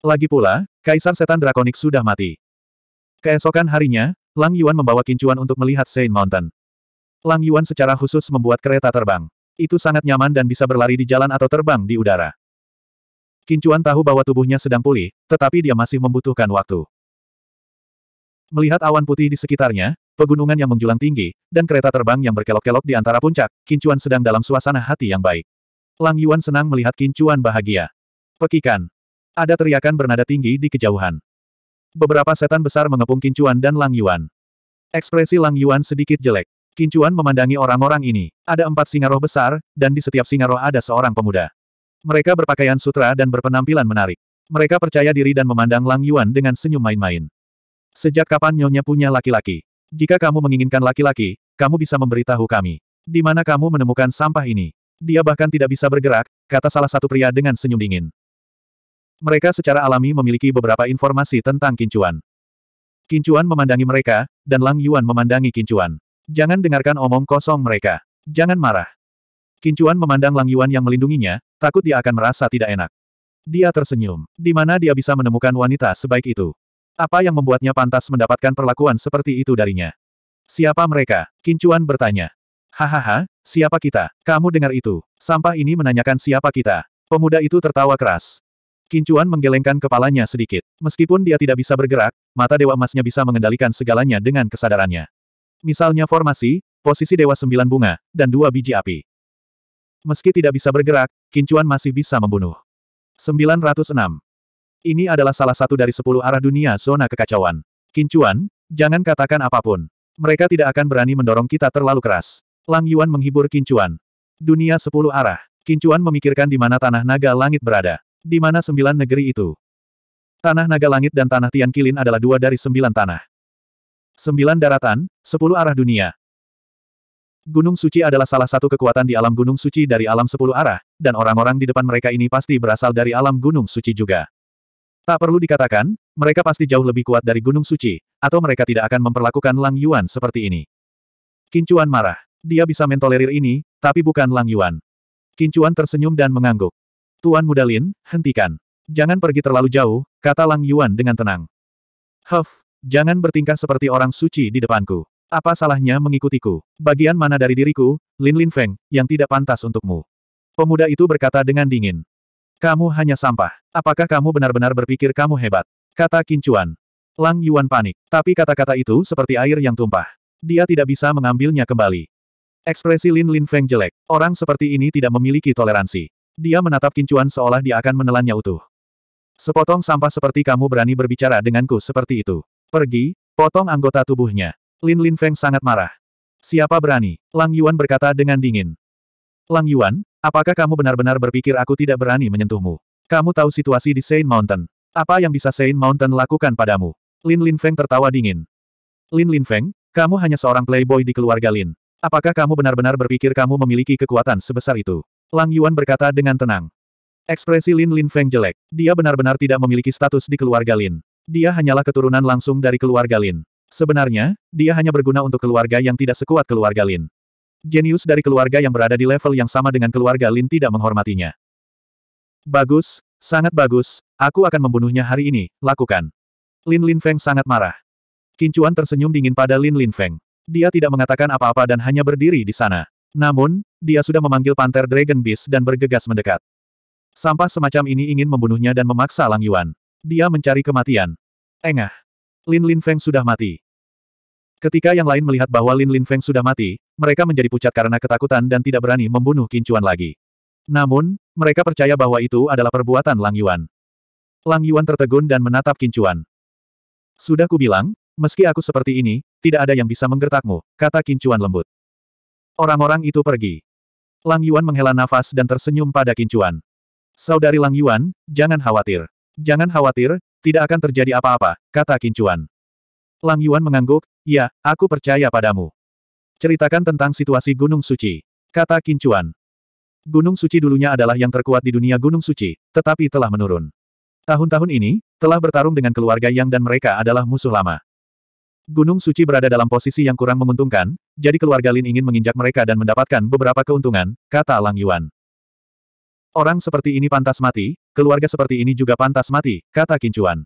Lagi pula, Kaisar Setan Draconic sudah mati. Keesokan harinya, Lang Yuan membawa Kincuan untuk melihat Saint Mountain. Lang Yuan secara khusus membuat kereta terbang. Itu sangat nyaman dan bisa berlari di jalan atau terbang di udara. Kincuan tahu bahwa tubuhnya sedang pulih, tetapi dia masih membutuhkan waktu. Melihat awan putih di sekitarnya, pegunungan yang menjulang tinggi, dan kereta terbang yang berkelok-kelok di antara puncak, Kincuan sedang dalam suasana hati yang baik. Lang Yuan senang melihat Kincuan bahagia. Pekikan. Ada teriakan bernada tinggi di kejauhan. Beberapa setan besar mengepung Kincuan dan Lang Yuan. Ekspresi Lang Yuan sedikit jelek. Kincuan memandangi orang-orang ini. Ada empat singa roh besar, dan di setiap singa roh ada seorang pemuda. Mereka berpakaian sutra dan berpenampilan menarik. Mereka percaya diri dan memandang Lang Yuan dengan senyum main-main. Sejak kapan Nyonya punya laki-laki? Jika kamu menginginkan laki-laki, kamu bisa memberitahu kami. Di mana kamu menemukan sampah ini? Dia bahkan tidak bisa bergerak, kata salah satu pria dengan senyum dingin. Mereka secara alami memiliki beberapa informasi tentang Kincuan. Kincuan memandangi mereka, dan Lang Yuan memandangi Kincuan. Jangan dengarkan omong kosong mereka. Jangan marah. Kincuan memandang Lang Yuan yang melindunginya, takut dia akan merasa tidak enak. Dia tersenyum. Di mana dia bisa menemukan wanita sebaik itu? Apa yang membuatnya pantas mendapatkan perlakuan seperti itu darinya? Siapa mereka? Kincuan bertanya. Hahaha, siapa kita? Kamu dengar itu. Sampah ini menanyakan siapa kita. Pemuda itu tertawa keras. Kincuan menggelengkan kepalanya sedikit. Meskipun dia tidak bisa bergerak, mata Dewa Emasnya bisa mengendalikan segalanya dengan kesadarannya. Misalnya formasi, posisi Dewa Sembilan Bunga, dan dua biji api. Meski tidak bisa bergerak, Kincuan masih bisa membunuh. 906. Ini adalah salah satu dari sepuluh arah dunia zona kekacauan. Kincuan, jangan katakan apapun. Mereka tidak akan berani mendorong kita terlalu keras. Lang Yuan menghibur Kincuan. Dunia sepuluh arah. Kincuan memikirkan di mana tanah naga langit berada. Di mana sembilan negeri itu. Tanah naga langit dan tanah Tian Kilin adalah dua dari sembilan tanah. Sembilan daratan, sepuluh arah dunia. Gunung Suci adalah salah satu kekuatan di alam Gunung Suci dari alam sepuluh arah, dan orang-orang di depan mereka ini pasti berasal dari alam Gunung Suci juga. Tak perlu dikatakan, mereka pasti jauh lebih kuat dari Gunung Suci, atau mereka tidak akan memperlakukan Lang Yuan seperti ini. Kincuan marah. Dia bisa mentolerir ini, tapi bukan Lang Yuan. Kincuan tersenyum dan mengangguk. Tuan Mudalin, hentikan. Jangan pergi terlalu jauh, kata Lang Yuan dengan tenang. Huff, Jangan bertingkah seperti orang suci di depanku. Apa salahnya mengikutiku? Bagian mana dari diriku, Lin Lin Feng, yang tidak pantas untukmu? Pemuda itu berkata dengan dingin. Kamu hanya sampah. Apakah kamu benar-benar berpikir kamu hebat? Kata Kincuan. Lang Yuan panik. Tapi kata-kata itu seperti air yang tumpah. Dia tidak bisa mengambilnya kembali. Ekspresi Lin Lin Feng jelek. Orang seperti ini tidak memiliki toleransi. Dia menatap Kincuan seolah dia akan menelannya utuh. Sepotong sampah seperti kamu berani berbicara denganku seperti itu. Pergi, potong anggota tubuhnya. Lin Lin Feng sangat marah. Siapa berani? Lang Yuan berkata dengan dingin. Lang Yuan, apakah kamu benar-benar berpikir aku tidak berani menyentuhmu? Kamu tahu situasi di Saint Mountain. Apa yang bisa Saint Mountain lakukan padamu? Lin Lin Feng tertawa dingin. Lin Lin Feng, kamu hanya seorang playboy di keluarga Lin. Apakah kamu benar-benar berpikir kamu memiliki kekuatan sebesar itu? Lang Yuan berkata dengan tenang. Ekspresi Lin Lin Feng jelek. Dia benar-benar tidak memiliki status di keluarga Lin. Dia hanyalah keturunan langsung dari keluarga Lin. Sebenarnya, dia hanya berguna untuk keluarga yang tidak sekuat keluarga Lin. Jenius dari keluarga yang berada di level yang sama dengan keluarga Lin tidak menghormatinya. Bagus, sangat bagus, aku akan membunuhnya hari ini, lakukan. Lin Lin Feng sangat marah. Kincuan tersenyum dingin pada Lin Lin Feng. Dia tidak mengatakan apa-apa dan hanya berdiri di sana. Namun, dia sudah memanggil Panther Dragon Beast dan bergegas mendekat. Sampah semacam ini ingin membunuhnya dan memaksa Lang Yuan. Dia mencari kematian. Engah. Lin Lin Feng sudah mati. Ketika yang lain melihat bahwa Lin Lin Feng sudah mati, mereka menjadi pucat karena ketakutan dan tidak berani membunuh Kincuan lagi. Namun, mereka percaya bahwa itu adalah perbuatan Lang Yuan. Lang Yuan tertegun dan menatap Kincuan. Sudah kubilang, meski aku seperti ini, tidak ada yang bisa menggertakmu, kata Kincuan lembut. Orang-orang itu pergi. Lang Yuan menghela nafas dan tersenyum pada Kincuan. Saudari Lang Yuan, jangan khawatir. Jangan khawatir, tidak akan terjadi apa-apa, kata Kincuan. Lang Yuan mengangguk, ya, aku percaya padamu. Ceritakan tentang situasi Gunung Suci, kata Kincuan. Gunung Suci dulunya adalah yang terkuat di dunia Gunung Suci, tetapi telah menurun. Tahun-tahun ini, telah bertarung dengan keluarga Yang dan mereka adalah musuh lama. Gunung Suci berada dalam posisi yang kurang menguntungkan, jadi keluarga Lin ingin menginjak mereka dan mendapatkan beberapa keuntungan, kata Lang Yuan. Orang seperti ini pantas mati, keluarga seperti ini juga pantas mati, kata Kincuan.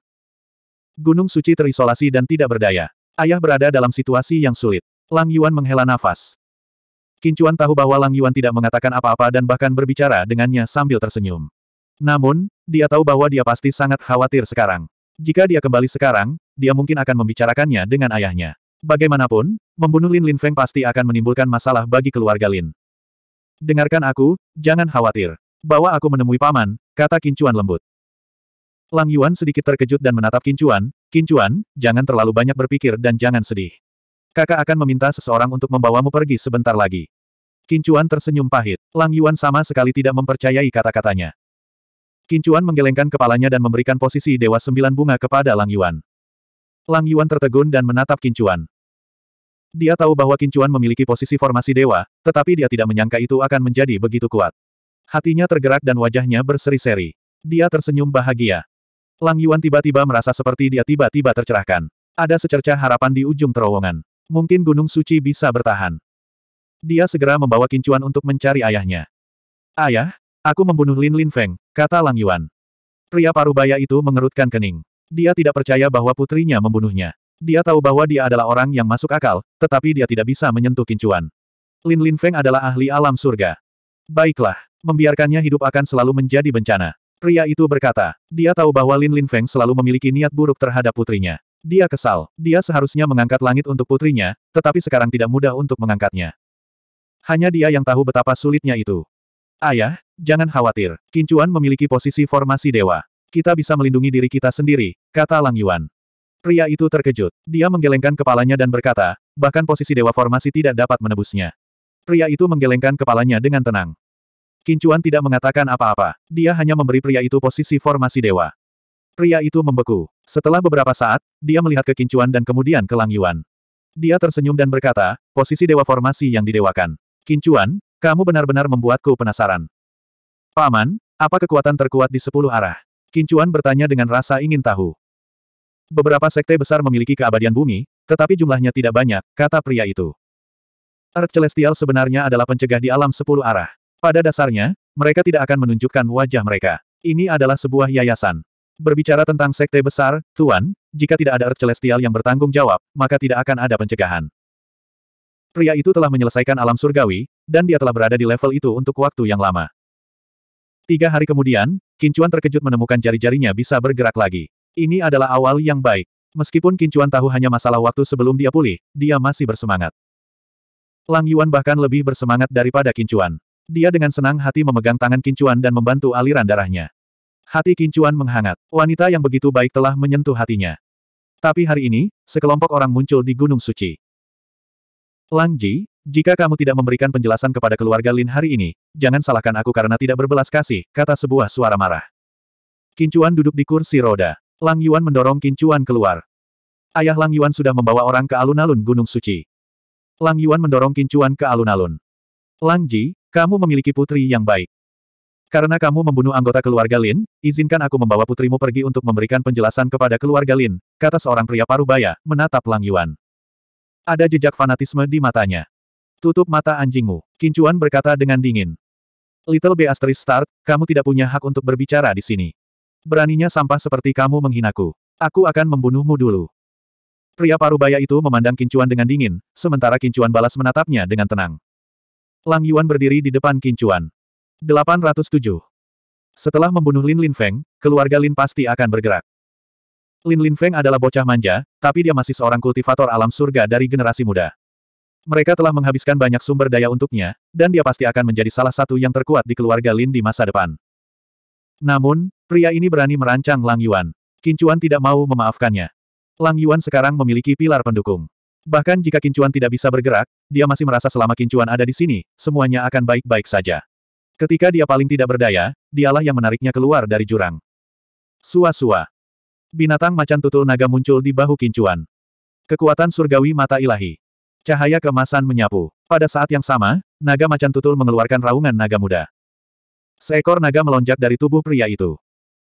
Gunung suci terisolasi dan tidak berdaya. Ayah berada dalam situasi yang sulit. Lang Yuan menghela nafas. Kincuan tahu bahwa Lang Yuan tidak mengatakan apa-apa dan bahkan berbicara dengannya sambil tersenyum. Namun, dia tahu bahwa dia pasti sangat khawatir sekarang. Jika dia kembali sekarang, dia mungkin akan membicarakannya dengan ayahnya. Bagaimanapun, membunuh Lin Lin Feng pasti akan menimbulkan masalah bagi keluarga Lin. Dengarkan aku, jangan khawatir. Bawa aku menemui paman, kata Kincuan lembut. Lang Yuan sedikit terkejut dan menatap Kincuan, Kincuan, jangan terlalu banyak berpikir dan jangan sedih. Kakak akan meminta seseorang untuk membawamu pergi sebentar lagi. Kincuan tersenyum pahit. Lang Yuan sama sekali tidak mempercayai kata-katanya. Kincuan menggelengkan kepalanya dan memberikan posisi Dewa Sembilan Bunga kepada Lang Yuan. Lang Yuan tertegun dan menatap Kincuan. Dia tahu bahwa Kincuan memiliki posisi formasi dewa, tetapi dia tidak menyangka itu akan menjadi begitu kuat. Hatinya tergerak dan wajahnya berseri-seri. Dia tersenyum bahagia. Lang Yuan tiba-tiba merasa seperti dia tiba-tiba tercerahkan. Ada secerca harapan di ujung terowongan. Mungkin Gunung Suci bisa bertahan. Dia segera membawa kincuan untuk mencari ayahnya. Ayah, aku membunuh Lin Lin Feng, kata Lang Yuan. Pria parubaya itu mengerutkan kening. Dia tidak percaya bahwa putrinya membunuhnya. Dia tahu bahwa dia adalah orang yang masuk akal, tetapi dia tidak bisa menyentuh kincuan. Lin Lin Feng adalah ahli alam surga. Baiklah. Membiarkannya hidup akan selalu menjadi bencana. Pria itu berkata, dia tahu bahwa Lin Lin Feng selalu memiliki niat buruk terhadap putrinya. Dia kesal, dia seharusnya mengangkat langit untuk putrinya, tetapi sekarang tidak mudah untuk mengangkatnya. Hanya dia yang tahu betapa sulitnya itu. Ayah, jangan khawatir, Kincuan memiliki posisi formasi dewa. Kita bisa melindungi diri kita sendiri, kata Lang Yuan. Pria itu terkejut, dia menggelengkan kepalanya dan berkata, bahkan posisi dewa formasi tidak dapat menebusnya. Pria itu menggelengkan kepalanya dengan tenang. Kincuan tidak mengatakan apa-apa. Dia hanya memberi pria itu posisi formasi dewa. Pria itu membeku. Setelah beberapa saat, dia melihat ke Kincuan dan kemudian ke Lang Yuan. Dia tersenyum dan berkata, posisi dewa formasi yang didewakan. Kincuan, kamu benar-benar membuatku penasaran. Paman, apa kekuatan terkuat di sepuluh arah? Kincuan bertanya dengan rasa ingin tahu. Beberapa sekte besar memiliki keabadian bumi, tetapi jumlahnya tidak banyak, kata pria itu. Art Celestial sebenarnya adalah pencegah di alam sepuluh arah. Pada dasarnya, mereka tidak akan menunjukkan wajah mereka. Ini adalah sebuah yayasan. Berbicara tentang sekte besar, Tuan, jika tidak ada Earth Celestial yang bertanggung jawab, maka tidak akan ada pencegahan. Pria itu telah menyelesaikan alam surgawi, dan dia telah berada di level itu untuk waktu yang lama. Tiga hari kemudian, Kincuan terkejut menemukan jari-jarinya bisa bergerak lagi. Ini adalah awal yang baik. Meskipun Kincuan tahu hanya masalah waktu sebelum dia pulih, dia masih bersemangat. Lang Yuan bahkan lebih bersemangat daripada Kincuan. Dia dengan senang hati memegang tangan Kincuan dan membantu aliran darahnya. Hati Kincuan menghangat. Wanita yang begitu baik telah menyentuh hatinya. Tapi hari ini, sekelompok orang muncul di Gunung Suci. Lang Ji, jika kamu tidak memberikan penjelasan kepada keluarga Lin hari ini, jangan salahkan aku karena tidak berbelas kasih, kata sebuah suara marah. Kincuan duduk di kursi roda. Lang Yuan mendorong Kincuan keluar. Ayah Lang Yuan sudah membawa orang ke alun-alun Gunung Suci. Lang Yuan mendorong Kincuan ke alun-alun. Lang Ji, kamu memiliki putri yang baik. Karena kamu membunuh anggota keluarga Lin, izinkan aku membawa putrimu pergi untuk memberikan penjelasan kepada keluarga Lin, kata seorang pria Parubaya menatap Lang Yuan. Ada jejak fanatisme di matanya. Tutup mata anjingmu, Kincuan berkata dengan dingin. Little B asterisk start, kamu tidak punya hak untuk berbicara di sini. Beraninya sampah seperti kamu menghinaku. Aku akan membunuhmu dulu. Pria parubaya itu memandang Kincuan dengan dingin, sementara Kincuan balas menatapnya dengan tenang. Lang Yuan berdiri di depan Kincuan. 807. Setelah membunuh Lin Lin Feng, keluarga Lin pasti akan bergerak. Lin Lin Feng adalah bocah manja, tapi dia masih seorang kultivator alam surga dari generasi muda. Mereka telah menghabiskan banyak sumber daya untuknya, dan dia pasti akan menjadi salah satu yang terkuat di keluarga Lin di masa depan. Namun, pria ini berani merancang Lang Yuan. Kincuan tidak mau memaafkannya. Lang Yuan sekarang memiliki pilar pendukung. Bahkan jika Kincuan tidak bisa bergerak, dia masih merasa selama Kincuan ada di sini, semuanya akan baik-baik saja. Ketika dia paling tidak berdaya, dialah yang menariknya keluar dari jurang. Sua-sua. Binatang macan tutul naga muncul di bahu Kincuan. Kekuatan surgawi mata ilahi. Cahaya kemasan menyapu. Pada saat yang sama, naga macan tutul mengeluarkan raungan naga muda. Seekor naga melonjak dari tubuh pria itu.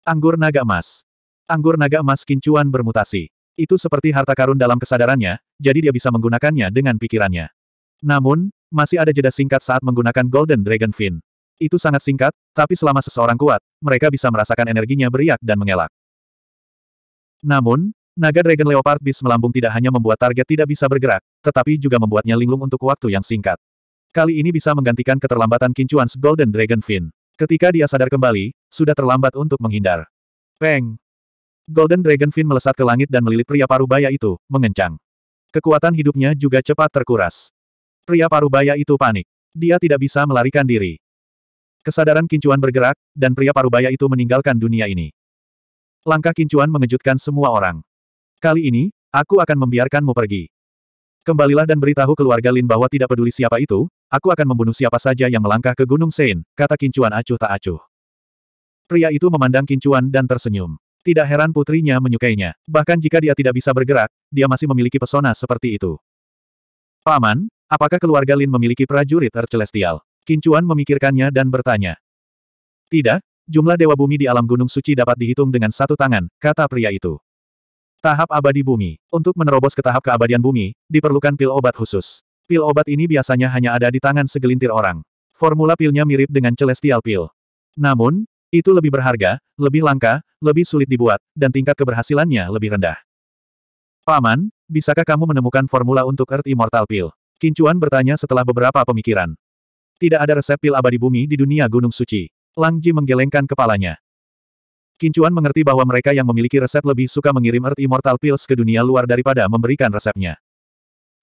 Anggur naga emas. Anggur naga emas Kincuan bermutasi. Itu seperti harta karun dalam kesadarannya, jadi dia bisa menggunakannya dengan pikirannya. Namun, masih ada jeda singkat saat menggunakan Golden Dragon Fin. Itu sangat singkat, tapi selama seseorang kuat, mereka bisa merasakan energinya beriak dan mengelak. Namun, naga Dragon Leopard Beast melambung tidak hanya membuat target tidak bisa bergerak, tetapi juga membuatnya linglung untuk waktu yang singkat. Kali ini bisa menggantikan keterlambatan kincuan Golden Dragon Fin. Ketika dia sadar kembali, sudah terlambat untuk menghindar. Peng! Golden Dragon fin melesat ke langit dan melilit pria parubaya itu, mengencang. Kekuatan hidupnya juga cepat terkuras. Pria parubaya itu panik. Dia tidak bisa melarikan diri. Kesadaran kincuan bergerak, dan pria parubaya itu meninggalkan dunia ini. Langkah kincuan mengejutkan semua orang. Kali ini, aku akan membiarkanmu pergi. Kembalilah dan beritahu keluarga Lin bahwa tidak peduli siapa itu, aku akan membunuh siapa saja yang melangkah ke Gunung Sein, kata kincuan acuh tak acuh. Pria itu memandang kincuan dan tersenyum. Tidak heran putrinya menyukainya. Bahkan jika dia tidak bisa bergerak, dia masih memiliki pesona seperti itu. Paman, apakah keluarga Lin memiliki prajurit tercelestial? Kincuan memikirkannya dan bertanya. Tidak, jumlah dewa bumi di alam gunung suci dapat dihitung dengan satu tangan, kata pria itu. Tahap abadi bumi. Untuk menerobos ke tahap keabadian bumi, diperlukan pil obat khusus. Pil obat ini biasanya hanya ada di tangan segelintir orang. Formula pilnya mirip dengan Celestial Pil. Namun, itu lebih berharga, lebih langka, lebih sulit dibuat, dan tingkat keberhasilannya lebih rendah. Paman, bisakah kamu menemukan formula untuk Earth Immortal Pill? Kincuan bertanya setelah beberapa pemikiran. Tidak ada resep pil abadi bumi di dunia Gunung Suci. Lang Ji menggelengkan kepalanya. Kincuan mengerti bahwa mereka yang memiliki resep lebih suka mengirim Earth Immortal Pills ke dunia luar daripada memberikan resepnya.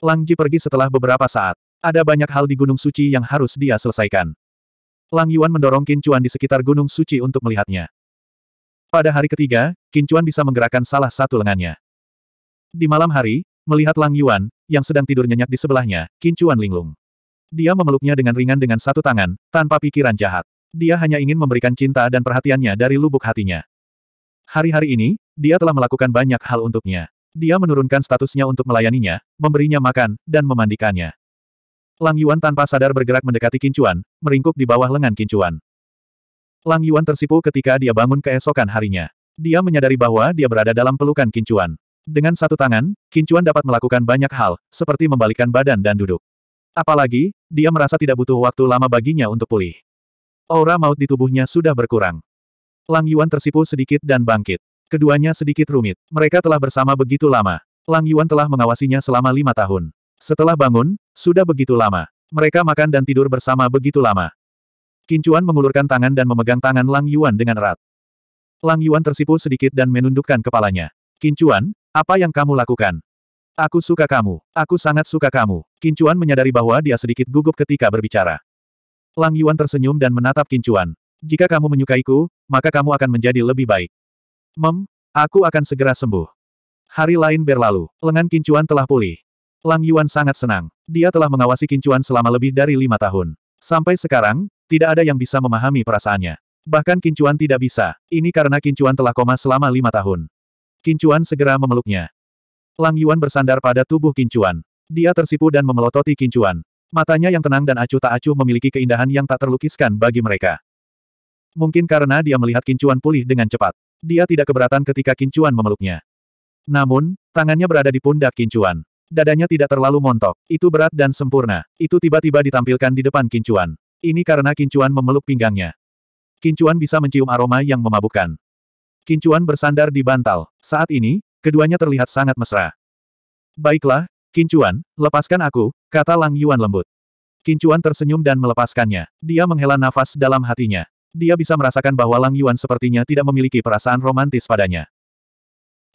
Lang Ji pergi setelah beberapa saat. Ada banyak hal di Gunung Suci yang harus dia selesaikan. Lang Yuan mendorong Kincuan di sekitar Gunung Suci untuk melihatnya. Pada hari ketiga, Kincuan bisa menggerakkan salah satu lengannya. Di malam hari, melihat Lang Yuan, yang sedang tidur nyenyak di sebelahnya, Kincuan linglung. Dia memeluknya dengan ringan dengan satu tangan, tanpa pikiran jahat. Dia hanya ingin memberikan cinta dan perhatiannya dari lubuk hatinya. Hari-hari ini, dia telah melakukan banyak hal untuknya. Dia menurunkan statusnya untuk melayaninya, memberinya makan, dan memandikannya. Lang Yuan tanpa sadar bergerak mendekati Kincuan, meringkuk di bawah lengan Kincuan. Lang Yuan tersipu ketika dia bangun keesokan harinya. Dia menyadari bahwa dia berada dalam pelukan Kincuan. Dengan satu tangan, Kincuan dapat melakukan banyak hal, seperti membalikkan badan dan duduk. Apalagi, dia merasa tidak butuh waktu lama baginya untuk pulih. Aura maut di tubuhnya sudah berkurang. Lang Yuan tersipu sedikit dan bangkit. Keduanya sedikit rumit. Mereka telah bersama begitu lama. Lang Yuan telah mengawasinya selama lima tahun. Setelah bangun, sudah begitu lama. Mereka makan dan tidur bersama begitu lama. Kincuan mengulurkan tangan dan memegang tangan Lang Yuan dengan erat. Lang Yuan tersipu sedikit dan menundukkan kepalanya. Kincuan, apa yang kamu lakukan? Aku suka kamu. Aku sangat suka kamu. Kincuan menyadari bahwa dia sedikit gugup ketika berbicara. Lang Yuan tersenyum dan menatap Kincuan. Jika kamu menyukaiku, maka kamu akan menjadi lebih baik. Mem, aku akan segera sembuh. Hari lain berlalu. Lengan Kincuan telah pulih. Lang Yuan sangat senang. Dia telah mengawasi Kincuan selama lebih dari lima tahun. Sampai sekarang, tidak ada yang bisa memahami perasaannya. Bahkan Kincuan tidak bisa. Ini karena Kincuan telah koma selama lima tahun. Kincuan segera memeluknya. Lang Yuan bersandar pada tubuh Kincuan. Dia tersipu dan memelototi Kincuan. Matanya yang tenang dan acuh tak acuh memiliki keindahan yang tak terlukiskan bagi mereka. Mungkin karena dia melihat Kincuan pulih dengan cepat. Dia tidak keberatan ketika Kincuan memeluknya. Namun, tangannya berada di pundak Kincuan. Dadanya tidak terlalu montok. Itu berat dan sempurna. Itu tiba-tiba ditampilkan di depan Kincuan. Ini karena Kincuan memeluk pinggangnya. Kincuan bisa mencium aroma yang memabukkan. Kincuan bersandar di bantal. Saat ini, keduanya terlihat sangat mesra. Baiklah, Kincuan, lepaskan aku, kata Lang Yuan lembut. Kincuan tersenyum dan melepaskannya. Dia menghela nafas dalam hatinya. Dia bisa merasakan bahwa Lang Yuan sepertinya tidak memiliki perasaan romantis padanya.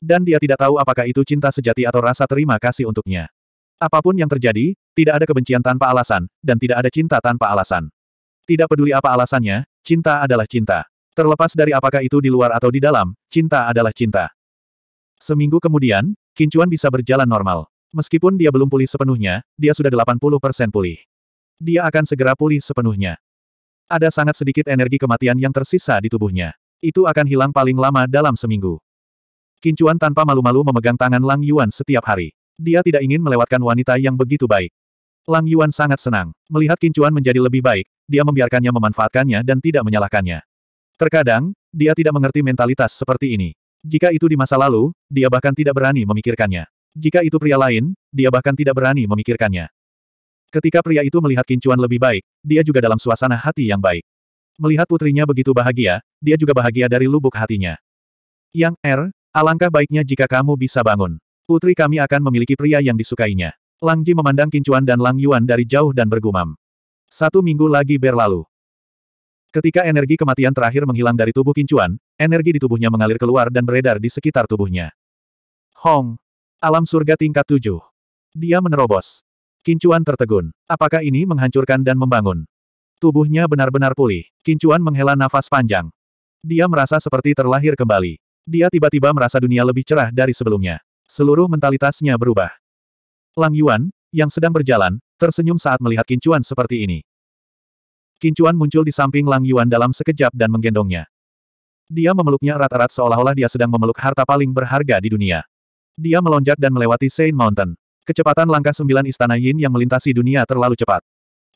Dan dia tidak tahu apakah itu cinta sejati atau rasa terima kasih untuknya. Apapun yang terjadi, tidak ada kebencian tanpa alasan, dan tidak ada cinta tanpa alasan. Tidak peduli apa alasannya, cinta adalah cinta. Terlepas dari apakah itu di luar atau di dalam, cinta adalah cinta. Seminggu kemudian, Kincuan bisa berjalan normal. Meskipun dia belum pulih sepenuhnya, dia sudah 80% pulih. Dia akan segera pulih sepenuhnya. Ada sangat sedikit energi kematian yang tersisa di tubuhnya. Itu akan hilang paling lama dalam seminggu. Kincuan tanpa malu-malu memegang tangan Lang Yuan setiap hari. Dia tidak ingin melewatkan wanita yang begitu baik. Lang Yuan sangat senang. Melihat Kincuan menjadi lebih baik, dia membiarkannya memanfaatkannya dan tidak menyalahkannya. Terkadang, dia tidak mengerti mentalitas seperti ini. Jika itu di masa lalu, dia bahkan tidak berani memikirkannya. Jika itu pria lain, dia bahkan tidak berani memikirkannya. Ketika pria itu melihat Kincuan lebih baik, dia juga dalam suasana hati yang baik. Melihat putrinya begitu bahagia, dia juga bahagia dari lubuk hatinya. Yang R, Alangkah baiknya jika kamu bisa bangun. Putri kami akan memiliki pria yang disukainya. Lang Ji memandang Kincuan dan Lang Yuan dari jauh dan bergumam. Satu minggu lagi berlalu. Ketika energi kematian terakhir menghilang dari tubuh Kincuan, energi di tubuhnya mengalir keluar dan beredar di sekitar tubuhnya. Hong! Alam surga tingkat tujuh. Dia menerobos. Kincuan tertegun. Apakah ini menghancurkan dan membangun? Tubuhnya benar-benar pulih. Kincuan menghela nafas panjang. Dia merasa seperti terlahir kembali. Dia tiba-tiba merasa dunia lebih cerah dari sebelumnya. Seluruh mentalitasnya berubah. Lang Yuan, yang sedang berjalan, tersenyum saat melihat Kincuan seperti ini. Kincuan muncul di samping Lang Yuan dalam sekejap dan menggendongnya. Dia memeluknya erat-erat seolah-olah dia sedang memeluk harta paling berharga di dunia. Dia melonjak dan melewati Saint Mountain. Kecepatan langkah sembilan istana Yin yang melintasi dunia terlalu cepat.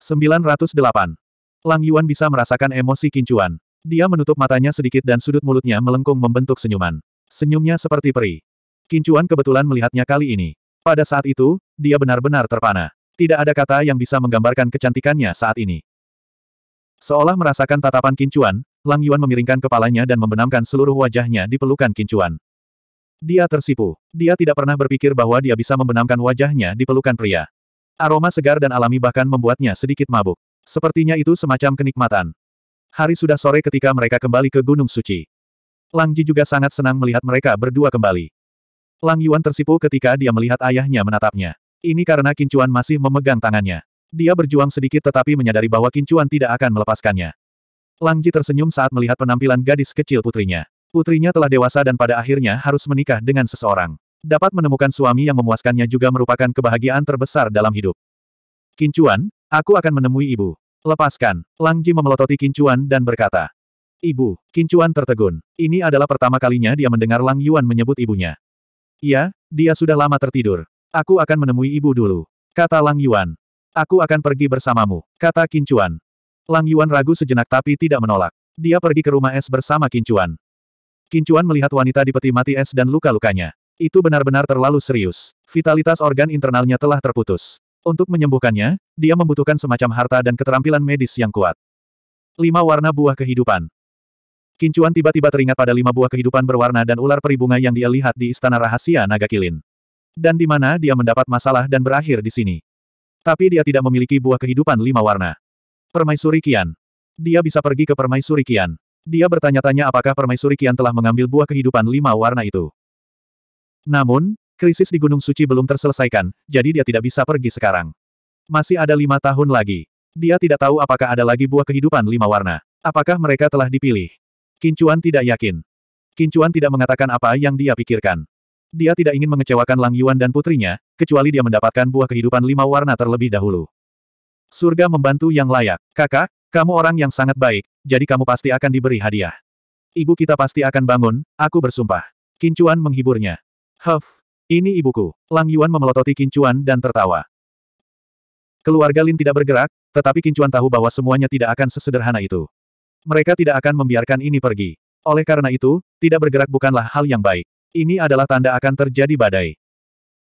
908. Lang Yuan bisa merasakan emosi Kincuan. Dia menutup matanya sedikit dan sudut mulutnya melengkung membentuk senyuman. Senyumnya seperti peri. Kincuan kebetulan melihatnya kali ini. Pada saat itu, dia benar-benar terpana. Tidak ada kata yang bisa menggambarkan kecantikannya saat ini. Seolah merasakan tatapan Kincuan, Lang Yuan memiringkan kepalanya dan membenamkan seluruh wajahnya di pelukan Kincuan. Dia tersipu. Dia tidak pernah berpikir bahwa dia bisa membenamkan wajahnya di pelukan pria. Aroma segar dan alami bahkan membuatnya sedikit mabuk. Sepertinya itu semacam kenikmatan. Hari sudah sore ketika mereka kembali ke Gunung Suci. Lang Ji juga sangat senang melihat mereka berdua kembali. Lang Yuan tersipu ketika dia melihat ayahnya menatapnya. Ini karena Kincuan masih memegang tangannya. Dia berjuang sedikit tetapi menyadari bahwa Kincuan tidak akan melepaskannya. Lang Ji tersenyum saat melihat penampilan gadis kecil putrinya. Putrinya telah dewasa dan pada akhirnya harus menikah dengan seseorang. Dapat menemukan suami yang memuaskannya juga merupakan kebahagiaan terbesar dalam hidup. Kincuan, aku akan menemui ibu. Lepaskan. Lang Ji memelototi Kincuan dan berkata. Ibu, Kincuan tertegun. Ini adalah pertama kalinya dia mendengar Lang Yuan menyebut ibunya. Ya, dia sudah lama tertidur. Aku akan menemui ibu dulu. Kata Lang Yuan. Aku akan pergi bersamamu. Kata Kincuan. Lang Yuan ragu sejenak tapi tidak menolak. Dia pergi ke rumah es bersama Kincuan. Kincuan melihat wanita di peti mati es dan luka-lukanya. Itu benar-benar terlalu serius. Vitalitas organ internalnya telah terputus. Untuk menyembuhkannya, dia membutuhkan semacam harta dan keterampilan medis yang kuat. Lima warna buah kehidupan. Kincuan tiba-tiba teringat pada lima buah kehidupan berwarna dan ular peribunga yang dia lihat di istana rahasia naga kilin. Dan di mana dia mendapat masalah dan berakhir di sini. Tapi dia tidak memiliki buah kehidupan lima warna. Permaisuri Kian. Dia bisa pergi ke Permaisuri Kian. Dia bertanya-tanya apakah Permaisuri Kian telah mengambil buah kehidupan lima warna itu. Namun, Krisis di Gunung Suci belum terselesaikan, jadi dia tidak bisa pergi sekarang. Masih ada lima tahun lagi. Dia tidak tahu apakah ada lagi buah kehidupan lima warna. Apakah mereka telah dipilih? Kincuan tidak yakin. Kincuan tidak mengatakan apa yang dia pikirkan. Dia tidak ingin mengecewakan Lang Yuan dan putrinya, kecuali dia mendapatkan buah kehidupan lima warna terlebih dahulu. Surga membantu yang layak. Kakak, kamu orang yang sangat baik, jadi kamu pasti akan diberi hadiah. Ibu kita pasti akan bangun, aku bersumpah. Kincuan menghiburnya. Huff, ini ibuku. Lang Yuan memelototi Kincuan dan tertawa. Keluarga Lin tidak bergerak, tetapi Kincuan tahu bahwa semuanya tidak akan sesederhana itu. Mereka tidak akan membiarkan ini pergi. Oleh karena itu, tidak bergerak bukanlah hal yang baik. Ini adalah tanda akan terjadi badai.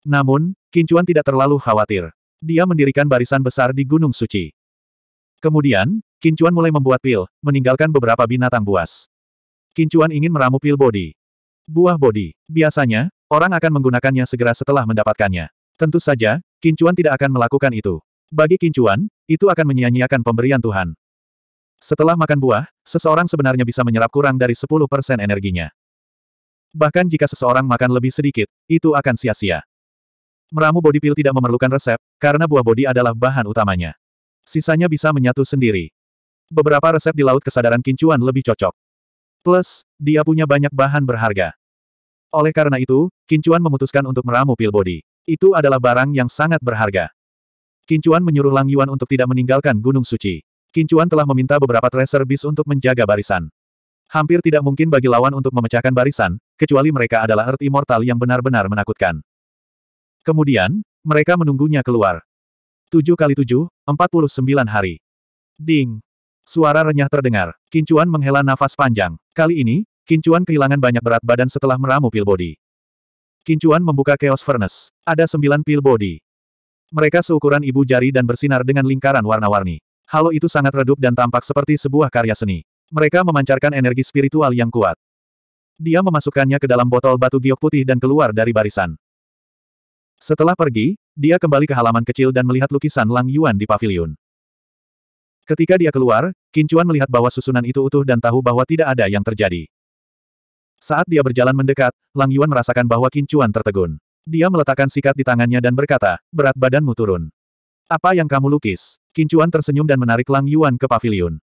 Namun, Kincuan tidak terlalu khawatir. Dia mendirikan barisan besar di Gunung Suci. Kemudian, Kincuan mulai membuat pil, meninggalkan beberapa binatang buas. Kincuan ingin meramu pil bodi. Buah bodi. Biasanya, Orang akan menggunakannya segera setelah mendapatkannya. Tentu saja, Kincuan tidak akan melakukan itu. Bagi Kincuan, itu akan menyia-nyiakan pemberian Tuhan. Setelah makan buah, seseorang sebenarnya bisa menyerap kurang dari 10% energinya. Bahkan jika seseorang makan lebih sedikit, itu akan sia-sia. Meramu body pill tidak memerlukan resep, karena buah body adalah bahan utamanya. Sisanya bisa menyatu sendiri. Beberapa resep di Laut Kesadaran Kincuan lebih cocok. Plus, dia punya banyak bahan berharga. Oleh karena itu, Kincuan memutuskan untuk meramu pil body. Itu adalah barang yang sangat berharga. Kincuan menyuruh Lang Yuan untuk tidak meninggalkan Gunung Suci. Kincuan telah meminta beberapa tracer bis untuk menjaga barisan. Hampir tidak mungkin bagi lawan untuk memecahkan barisan, kecuali mereka adalah Earth Immortal yang benar-benar menakutkan. Kemudian, mereka menunggunya keluar. 7 kali 7, 49 hari. Ding! Suara renyah terdengar. Kincuan menghela nafas panjang. Kali ini, Kincuan kehilangan banyak berat badan setelah meramu pil body. Kincuan membuka Chaos Furnace. Ada sembilan pil body. Mereka seukuran ibu jari dan bersinar dengan lingkaran warna-warni. Halo itu sangat redup dan tampak seperti sebuah karya seni. Mereka memancarkan energi spiritual yang kuat. Dia memasukkannya ke dalam botol batu giok putih dan keluar dari barisan. Setelah pergi, dia kembali ke halaman kecil dan melihat lukisan Lang Yuan di pavilion. Ketika dia keluar, Kincuan melihat bahwa susunan itu utuh dan tahu bahwa tidak ada yang terjadi. Saat dia berjalan mendekat, Lang Yuan merasakan bahwa Kincuan tertegun. Dia meletakkan sikat di tangannya dan berkata, berat badanmu turun. Apa yang kamu lukis? Kincuan tersenyum dan menarik Lang Yuan ke paviliun.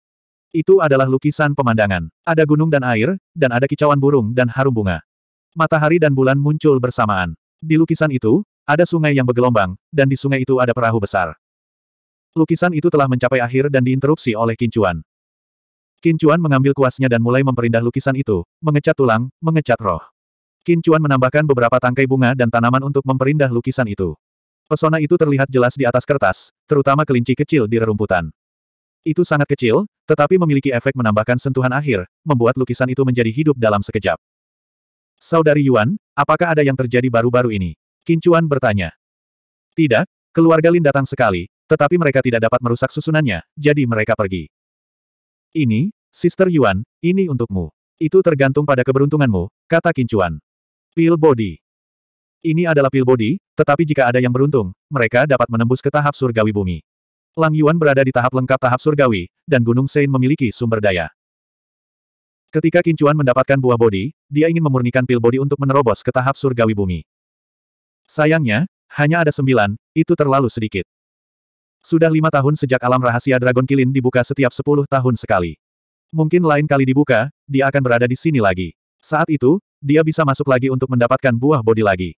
Itu adalah lukisan pemandangan. Ada gunung dan air, dan ada kicauan burung dan harum bunga. Matahari dan bulan muncul bersamaan. Di lukisan itu, ada sungai yang bergelombang, dan di sungai itu ada perahu besar. Lukisan itu telah mencapai akhir dan diinterupsi oleh kincuan. Qin Chuan mengambil kuasnya dan mulai memperindah lukisan itu, mengecat tulang, mengecat roh. Qin Chuan menambahkan beberapa tangkai bunga dan tanaman untuk memperindah lukisan itu. Pesona itu terlihat jelas di atas kertas, terutama kelinci kecil di rerumputan. Itu sangat kecil, tetapi memiliki efek menambahkan sentuhan akhir, membuat lukisan itu menjadi hidup dalam sekejap. Saudari Yuan, apakah ada yang terjadi baru-baru ini? Qin Chuan bertanya. Tidak, keluarga Lin datang sekali, tetapi mereka tidak dapat merusak susunannya, jadi mereka pergi. Ini, Sister Yuan, ini untukmu. Itu tergantung pada keberuntunganmu, kata Kincuan. Pil Body. Ini adalah pil body, tetapi jika ada yang beruntung, mereka dapat menembus ke tahap surgawi bumi. Lang Yuan berada di tahap lengkap tahap surgawi, dan Gunung Sein memiliki sumber daya. Ketika Kincuan mendapatkan buah Body, dia ingin memurnikan pil Body untuk menerobos ke tahap surgawi bumi. Sayangnya, hanya ada sembilan, itu terlalu sedikit. Sudah lima tahun sejak alam rahasia Dragon Kilin dibuka setiap sepuluh tahun sekali. Mungkin lain kali dibuka, dia akan berada di sini lagi. Saat itu, dia bisa masuk lagi untuk mendapatkan buah bodi lagi.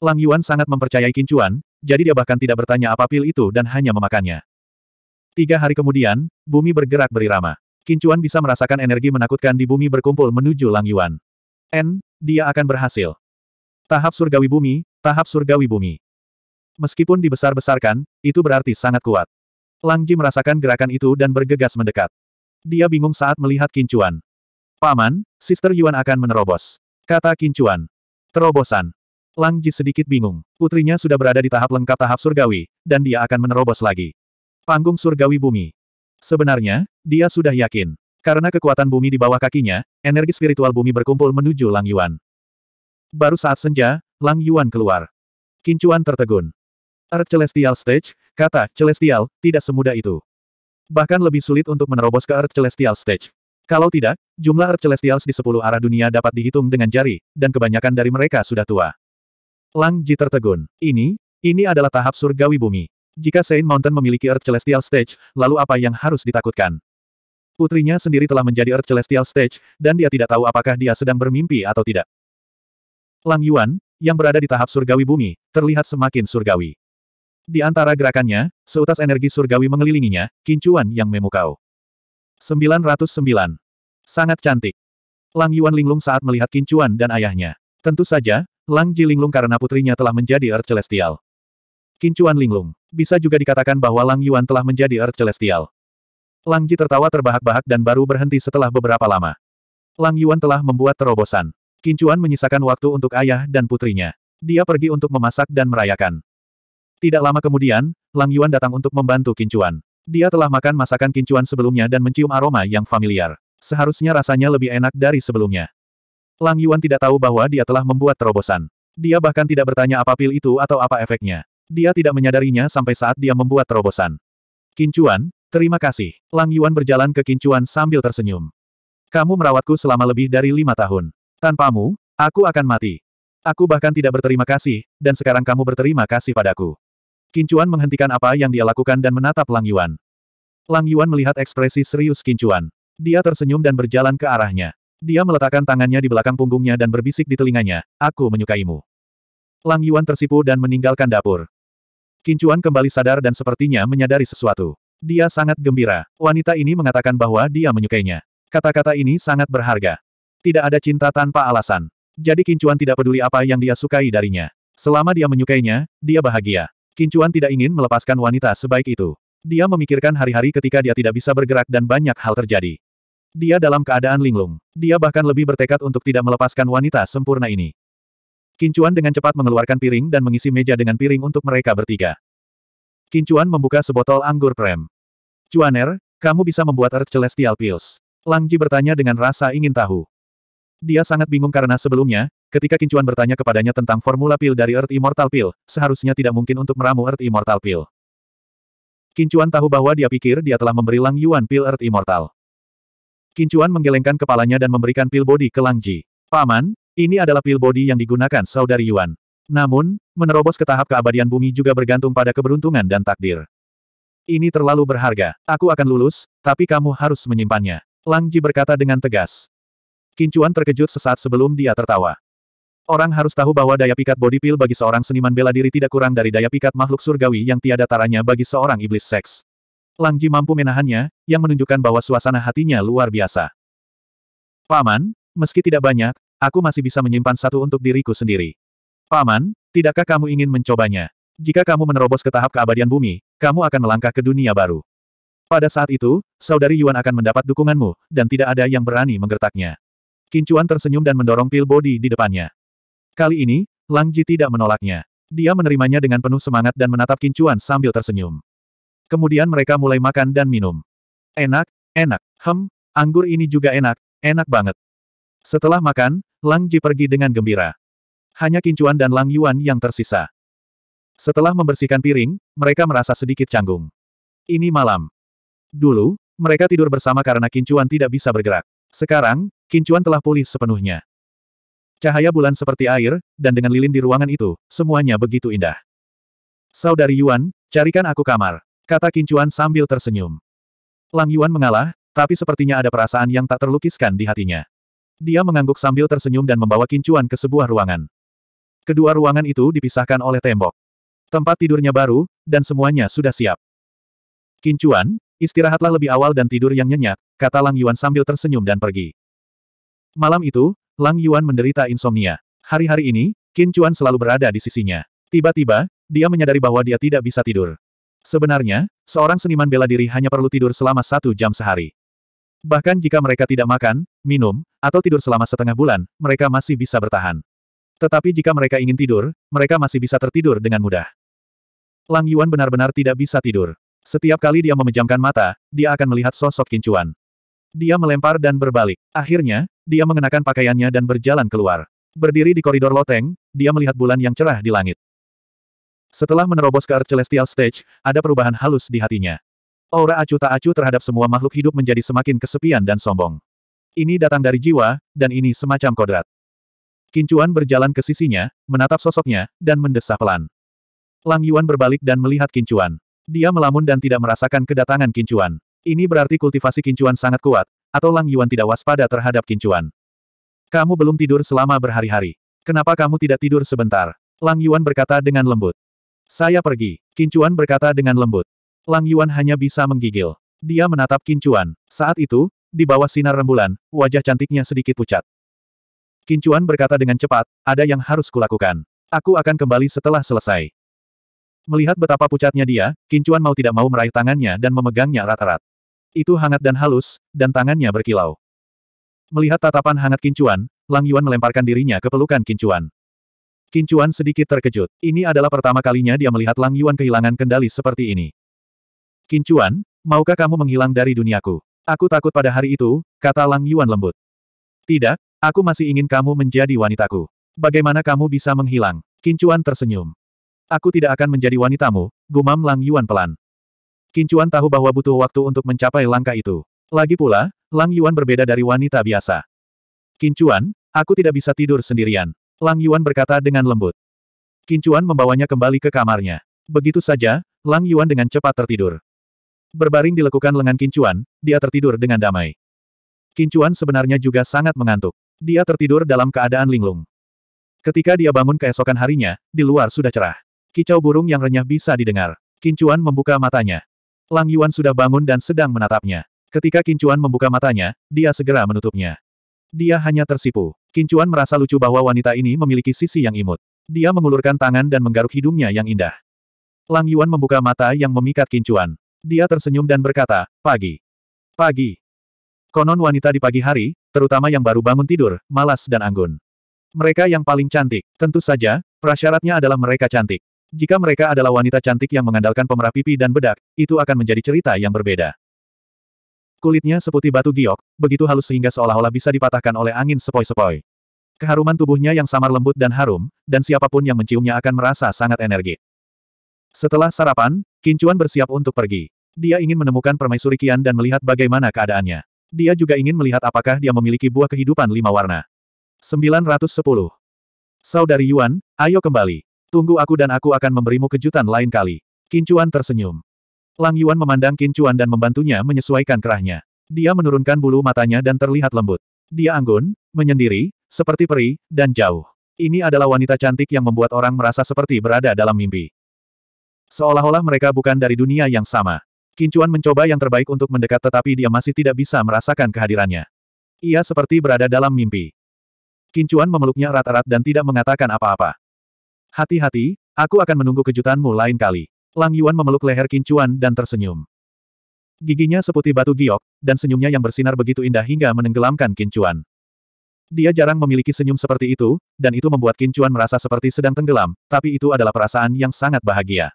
Lang Yuan sangat mempercayai kincuan, jadi dia bahkan tidak bertanya apa pil itu dan hanya memakannya. Tiga hari kemudian, bumi bergerak berirama. Kincuan bisa merasakan energi menakutkan di bumi berkumpul menuju Lang Yuan. N, dia akan berhasil. Tahap surgawi bumi, tahap surgawi bumi. Meskipun dibesar-besarkan, itu berarti sangat kuat. Lang Ji merasakan gerakan itu dan bergegas mendekat. Dia bingung saat melihat Kincuan. Paman, Sister Yuan akan menerobos. Kata Kincuan. Terobosan. Lang Ji sedikit bingung. Putrinya sudah berada di tahap lengkap tahap surgawi, dan dia akan menerobos lagi. Panggung surgawi bumi. Sebenarnya, dia sudah yakin. Karena kekuatan bumi di bawah kakinya, energi spiritual bumi berkumpul menuju Lang Yuan. Baru saat senja, Lang Yuan keluar. Kincuan tertegun. Earth Celestial Stage, kata Celestial, tidak semudah itu. Bahkan lebih sulit untuk menerobos ke Earth Celestial Stage. Kalau tidak, jumlah Earth Celestials di sepuluh arah dunia dapat dihitung dengan jari, dan kebanyakan dari mereka sudah tua. Lang Ji tertegun. Ini, ini adalah tahap surgawi bumi. Jika Saint Mountain memiliki Earth Celestial Stage, lalu apa yang harus ditakutkan? Putrinya sendiri telah menjadi Earth Celestial Stage, dan dia tidak tahu apakah dia sedang bermimpi atau tidak. Lang Yuan, yang berada di tahap surgawi bumi, terlihat semakin surgawi. Di antara gerakannya, seutas energi surgawi mengelilinginya, kincuan yang memukau. 909. Sangat cantik. Lang Yuan linglung saat melihat kincuan dan ayahnya. Tentu saja, Lang Ji linglung karena putrinya telah menjadi Earth Celestial. Kincuan linglung. Bisa juga dikatakan bahwa Lang Yuan telah menjadi Earth Celestial. Lang Ji tertawa terbahak-bahak dan baru berhenti setelah beberapa lama. Lang Yuan telah membuat terobosan. Kincuan menyisakan waktu untuk ayah dan putrinya. Dia pergi untuk memasak dan merayakan. Tidak lama kemudian, Lang Yuan datang untuk membantu Kincuan. Dia telah makan masakan Kincuan sebelumnya dan mencium aroma yang familiar. Seharusnya rasanya lebih enak dari sebelumnya. Lang Yuan tidak tahu bahwa dia telah membuat terobosan. Dia bahkan tidak bertanya apa pil itu atau apa efeknya. Dia tidak menyadarinya sampai saat dia membuat terobosan. Kincuan, terima kasih. Lang Yuan berjalan ke Kincuan sambil tersenyum. Kamu merawatku selama lebih dari lima tahun. Tanpamu, aku akan mati. Aku bahkan tidak berterima kasih, dan sekarang kamu berterima kasih padaku. Kincuan menghentikan apa yang dia lakukan dan menatap Lang Yuan. Lang Yuan melihat ekspresi serius Kincuan. Dia tersenyum dan berjalan ke arahnya. Dia meletakkan tangannya di belakang punggungnya dan berbisik di telinganya, aku menyukaimu. Lang Yuan tersipu dan meninggalkan dapur. Kincuan kembali sadar dan sepertinya menyadari sesuatu. Dia sangat gembira. Wanita ini mengatakan bahwa dia menyukainya. Kata-kata ini sangat berharga. Tidak ada cinta tanpa alasan. Jadi Kincuan tidak peduli apa yang dia sukai darinya. Selama dia menyukainya, dia bahagia. Kincuan tidak ingin melepaskan wanita sebaik itu. Dia memikirkan hari-hari ketika dia tidak bisa bergerak dan banyak hal terjadi. Dia dalam keadaan linglung. Dia bahkan lebih bertekad untuk tidak melepaskan wanita sempurna ini. Kincuan dengan cepat mengeluarkan piring dan mengisi meja dengan piring untuk mereka bertiga. Kincuan membuka sebotol anggur Prem. Cuaner, kamu bisa membuat Earth Celestial Pills. Langji bertanya dengan rasa ingin tahu. Dia sangat bingung karena sebelumnya, ketika Kincuan bertanya kepadanya tentang formula pil dari Earth Immortal Pill, seharusnya tidak mungkin untuk meramu Earth Immortal Pill. Kincuan tahu bahwa dia pikir dia telah memberi Lang Yuan pil Earth Immortal. Kincuan menggelengkan kepalanya dan memberikan pil body ke Lang Ji. Paman, ini adalah pil body yang digunakan saudari Yuan. Namun, menerobos ke tahap keabadian bumi juga bergantung pada keberuntungan dan takdir. Ini terlalu berharga. Aku akan lulus, tapi kamu harus menyimpannya. Lang Ji berkata dengan tegas. Kincuan terkejut sesaat sebelum dia tertawa. Orang harus tahu bahwa daya pikat body pill bagi seorang seniman bela diri tidak kurang dari daya pikat makhluk surgawi yang tiada taranya bagi seorang iblis seks. Langji mampu menahannya, yang menunjukkan bahwa suasana hatinya luar biasa. Paman, meski tidak banyak, aku masih bisa menyimpan satu untuk diriku sendiri. Paman, tidakkah kamu ingin mencobanya? Jika kamu menerobos ke tahap keabadian bumi, kamu akan melangkah ke dunia baru. Pada saat itu, saudari Yuan akan mendapat dukunganmu, dan tidak ada yang berani menggertaknya. Kincuan tersenyum dan mendorong pil body di depannya. Kali ini, Lang Ji tidak menolaknya. Dia menerimanya dengan penuh semangat dan menatap Kincuan sambil tersenyum. Kemudian mereka mulai makan dan minum. Enak, enak, hem, anggur ini juga enak, enak banget. Setelah makan, Lang Ji pergi dengan gembira. Hanya Kincuan dan Lang Yuan yang tersisa. Setelah membersihkan piring, mereka merasa sedikit canggung. Ini malam. Dulu, mereka tidur bersama karena Kincuan tidak bisa bergerak. Sekarang, Kincuan telah pulih sepenuhnya. Cahaya bulan seperti air, dan dengan lilin di ruangan itu, semuanya begitu indah. Saudari Yuan, carikan aku kamar, kata Kincuan sambil tersenyum. Lang Yuan mengalah, tapi sepertinya ada perasaan yang tak terlukiskan di hatinya. Dia mengangguk sambil tersenyum dan membawa Kincuan ke sebuah ruangan. Kedua ruangan itu dipisahkan oleh tembok. Tempat tidurnya baru, dan semuanya sudah siap. Kincuan, istirahatlah lebih awal dan tidur yang nyenyak, kata Lang Yuan sambil tersenyum dan pergi. Malam itu, Lang Yuan menderita insomnia. Hari-hari ini, Qin Chuan selalu berada di sisinya. Tiba-tiba, dia menyadari bahwa dia tidak bisa tidur. Sebenarnya, seorang seniman bela diri hanya perlu tidur selama satu jam sehari. Bahkan jika mereka tidak makan, minum, atau tidur selama setengah bulan, mereka masih bisa bertahan. Tetapi jika mereka ingin tidur, mereka masih bisa tertidur dengan mudah. Lang Yuan benar-benar tidak bisa tidur. Setiap kali dia memejamkan mata, dia akan melihat sosok Qin Chuan. Dia melempar dan berbalik. Akhirnya, dia mengenakan pakaiannya dan berjalan keluar. Berdiri di koridor loteng, dia melihat bulan yang cerah di langit. Setelah menerobos ke Earth Celestial Stage, ada perubahan halus di hatinya. Aura acu tak acuh terhadap semua makhluk hidup menjadi semakin kesepian dan sombong. Ini datang dari jiwa, dan ini semacam kodrat. Kincuan berjalan ke sisinya, menatap sosoknya, dan mendesah pelan. Lang Yuan berbalik dan melihat Kincuan. Dia melamun dan tidak merasakan kedatangan Kincuan. Ini berarti kultivasi Kincuan sangat kuat, atau Lang Yuan tidak waspada terhadap kincuan. Kamu belum tidur selama berhari-hari. Kenapa kamu tidak tidur sebentar? Lang Yuan berkata dengan lembut. Saya pergi, Kincuan berkata dengan lembut. Lang Yuan hanya bisa menggigil. Dia menatap Kincuan. Saat itu, di bawah sinar rembulan, wajah cantiknya sedikit pucat. Kincuan berkata dengan cepat, ada yang harus kulakukan. Aku akan kembali setelah selesai. Melihat betapa pucatnya dia, Kincuan mau tidak mau meraih tangannya dan memegangnya rata-rata. Itu hangat dan halus, dan tangannya berkilau. Melihat tatapan hangat Kincuan, Lang Yuan melemparkan dirinya ke pelukan Kincuan. Kincuan sedikit terkejut. Ini adalah pertama kalinya dia melihat Lang Yuan kehilangan kendali seperti ini. Kincuan, maukah kamu menghilang dari duniaku? Aku takut pada hari itu, kata Lang Yuan lembut. Tidak, aku masih ingin kamu menjadi wanitaku. Bagaimana kamu bisa menghilang? Kincuan tersenyum. Aku tidak akan menjadi wanitamu, gumam Lang Yuan pelan. Kincuan tahu bahwa butuh waktu untuk mencapai langkah itu. Lagi pula, Lang Yuan berbeda dari wanita biasa. Kincuan, aku tidak bisa tidur sendirian. Lang Yuan berkata dengan lembut. Kincuan membawanya kembali ke kamarnya. Begitu saja, Lang Yuan dengan cepat tertidur. Berbaring di lekukan lengan Kincuan, dia tertidur dengan damai. Kincuan sebenarnya juga sangat mengantuk. Dia tertidur dalam keadaan linglung. Ketika dia bangun keesokan harinya, di luar sudah cerah. Kicau burung yang renyah bisa didengar. Kincuan membuka matanya. Lang Yuan sudah bangun dan sedang menatapnya. Ketika Kincuan membuka matanya, dia segera menutupnya. Dia hanya tersipu. Kincuan merasa lucu bahwa wanita ini memiliki sisi yang imut. Dia mengulurkan tangan dan menggaruk hidungnya yang indah. Lang Yuan membuka mata yang memikat Kincuan. Dia tersenyum dan berkata, pagi. Pagi. Konon wanita di pagi hari, terutama yang baru bangun tidur, malas dan anggun. Mereka yang paling cantik, tentu saja, prasyaratnya adalah mereka cantik. Jika mereka adalah wanita cantik yang mengandalkan pemerah pipi dan bedak, itu akan menjadi cerita yang berbeda. Kulitnya seputih batu giok, begitu halus sehingga seolah-olah bisa dipatahkan oleh angin sepoi-sepoi. Keharuman tubuhnya yang samar lembut dan harum, dan siapapun yang menciumnya akan merasa sangat energik. Setelah sarapan, Kincuan bersiap untuk pergi. Dia ingin menemukan permaisuri Kian dan melihat bagaimana keadaannya. Dia juga ingin melihat apakah dia memiliki buah kehidupan lima warna. 910. Saudari Yuan, ayo kembali. Tunggu aku dan aku akan memberimu kejutan lain kali. Kincuan tersenyum. Lang Yuan memandang Kincuan dan membantunya menyesuaikan kerahnya. Dia menurunkan bulu matanya dan terlihat lembut. Dia anggun, menyendiri, seperti peri, dan jauh. Ini adalah wanita cantik yang membuat orang merasa seperti berada dalam mimpi. Seolah-olah mereka bukan dari dunia yang sama. Kincuan mencoba yang terbaik untuk mendekat tetapi dia masih tidak bisa merasakan kehadirannya. Ia seperti berada dalam mimpi. Kincuan memeluknya erat-erat dan tidak mengatakan apa-apa. Hati-hati, aku akan menunggu kejutanmu lain kali. Lang Yuan memeluk leher Kincuan dan tersenyum. Giginya seputih batu giok, dan senyumnya yang bersinar begitu indah hingga menenggelamkan Kincuan. Dia jarang memiliki senyum seperti itu, dan itu membuat Kincuan merasa seperti sedang tenggelam, tapi itu adalah perasaan yang sangat bahagia.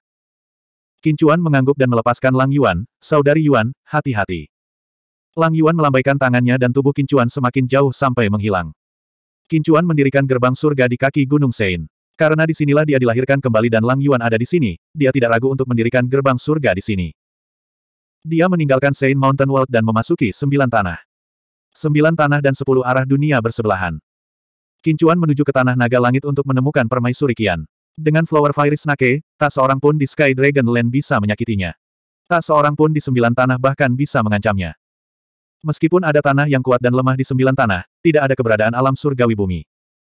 Kincuan mengangguk dan melepaskan Lang Yuan, saudari Yuan, hati-hati. Lang Yuan melambaikan tangannya dan tubuh Kincuan semakin jauh sampai menghilang. Kincuan mendirikan gerbang surga di kaki Gunung Sein. Karena disinilah dia dilahirkan kembali dan Lang Yuan ada di sini, dia tidak ragu untuk mendirikan gerbang surga di sini. Dia meninggalkan Saint Mountain World dan memasuki sembilan tanah. Sembilan tanah dan sepuluh arah dunia bersebelahan. Kincuan menuju ke tanah naga langit untuk menemukan permaisuri Kian. Dengan Flower Fire Snake, tak seorang pun di Sky Dragon Land bisa menyakitinya. Tak seorang pun di sembilan tanah bahkan bisa mengancamnya. Meskipun ada tanah yang kuat dan lemah di sembilan tanah, tidak ada keberadaan alam surgawi bumi.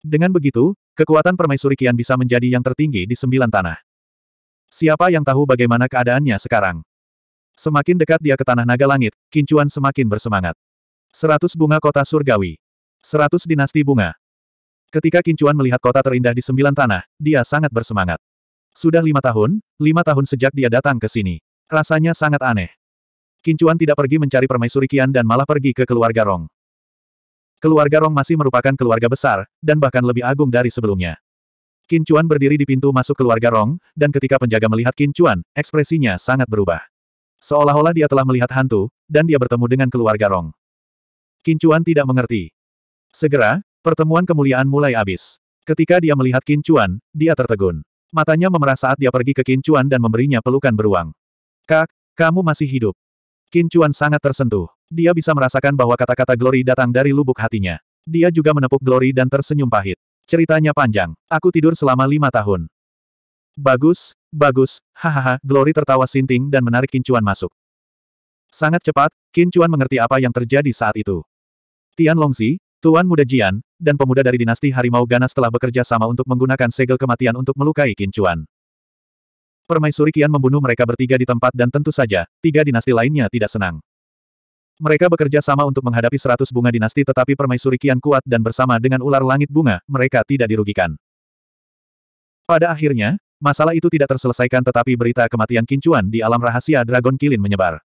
Dengan begitu, kekuatan permaisuri Kian bisa menjadi yang tertinggi di sembilan tanah. Siapa yang tahu bagaimana keadaannya sekarang? Semakin dekat dia ke tanah naga langit, Kincuan semakin bersemangat. Seratus bunga kota surgawi. Seratus dinasti bunga. Ketika Kincuan melihat kota terindah di sembilan tanah, dia sangat bersemangat. Sudah lima tahun, lima tahun sejak dia datang ke sini. Rasanya sangat aneh. Kincuan tidak pergi mencari permaisuri Kian dan malah pergi ke keluarga Rong. Keluarga Rong masih merupakan keluarga besar, dan bahkan lebih agung dari sebelumnya. Qin Chuan berdiri di pintu masuk keluarga Rong, dan ketika penjaga melihat Qin Chuan, ekspresinya sangat berubah. Seolah-olah dia telah melihat hantu, dan dia bertemu dengan keluarga Rong. Qin Chuan tidak mengerti. Segera, pertemuan kemuliaan mulai habis. Ketika dia melihat Qin Chuan, dia tertegun. Matanya memerah saat dia pergi ke Qin Chuan dan memberinya pelukan beruang. Kak, kamu masih hidup. Qin Chuan sangat tersentuh. Dia bisa merasakan bahwa kata-kata Glory datang dari lubuk hatinya. Dia juga menepuk Glory dan tersenyum pahit. Ceritanya panjang. Aku tidur selama lima tahun. Bagus, bagus, hahaha, Glory tertawa sinting dan menarik kincuan masuk. Sangat cepat, kincuan mengerti apa yang terjadi saat itu. Tian Longzi, Tuan Muda Jian, dan pemuda dari dinasti Harimau Ganas telah bekerja sama untuk menggunakan segel kematian untuk melukai kincuan. Permaisuri Kian membunuh mereka bertiga di tempat dan tentu saja, tiga dinasti lainnya tidak senang. Mereka bekerja sama untuk menghadapi seratus bunga dinasti tetapi permaisuri kian kuat dan bersama dengan ular langit bunga, mereka tidak dirugikan. Pada akhirnya, masalah itu tidak terselesaikan tetapi berita kematian kincuan di alam rahasia Dragon Kilin menyebar.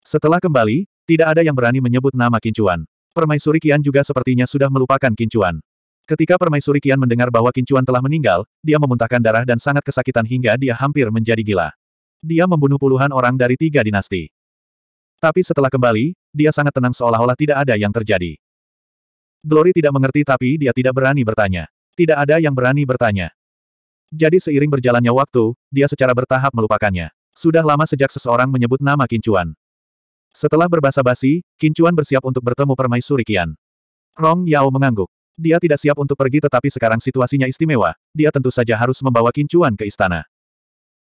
Setelah kembali, tidak ada yang berani menyebut nama kincuan. Permaisuri kian juga sepertinya sudah melupakan kincuan. Ketika permaisuri kian mendengar bahwa kincuan telah meninggal, dia memuntahkan darah dan sangat kesakitan hingga dia hampir menjadi gila. Dia membunuh puluhan orang dari tiga dinasti. Tapi setelah kembali, dia sangat tenang seolah-olah tidak ada yang terjadi. Glory tidak mengerti tapi dia tidak berani bertanya. Tidak ada yang berani bertanya. Jadi seiring berjalannya waktu, dia secara bertahap melupakannya. Sudah lama sejak seseorang menyebut nama Kincuan. Setelah berbahasa basi Kincuan bersiap untuk bertemu Permaisuri Kian. Rong Yao mengangguk. Dia tidak siap untuk pergi tetapi sekarang situasinya istimewa, dia tentu saja harus membawa Kincuan ke istana.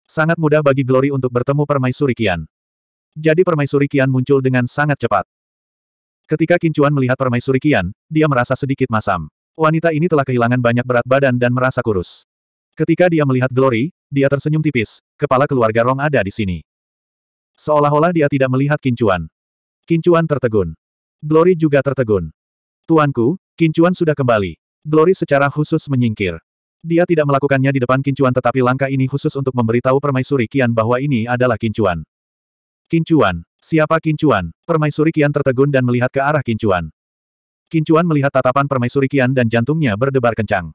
Sangat mudah bagi Glory untuk bertemu Permaisuri Kian. Jadi permaisuri kian muncul dengan sangat cepat. Ketika Kincuan melihat permaisuri kian, dia merasa sedikit masam. Wanita ini telah kehilangan banyak berat badan dan merasa kurus. Ketika dia melihat Glory, dia tersenyum tipis, kepala keluarga Rong ada di sini. Seolah-olah dia tidak melihat Kincuan. Kincuan tertegun. Glory juga tertegun. Tuanku, Kincuan sudah kembali. Glory secara khusus menyingkir. Dia tidak melakukannya di depan Kincuan tetapi langkah ini khusus untuk memberitahu permaisuri kian bahwa ini adalah Kincuan. Kincuan. Siapa Kincuan? Permaisuri Kian tertegun dan melihat ke arah Kincuan. Kincuan melihat tatapan permaisuri Kian dan jantungnya berdebar kencang.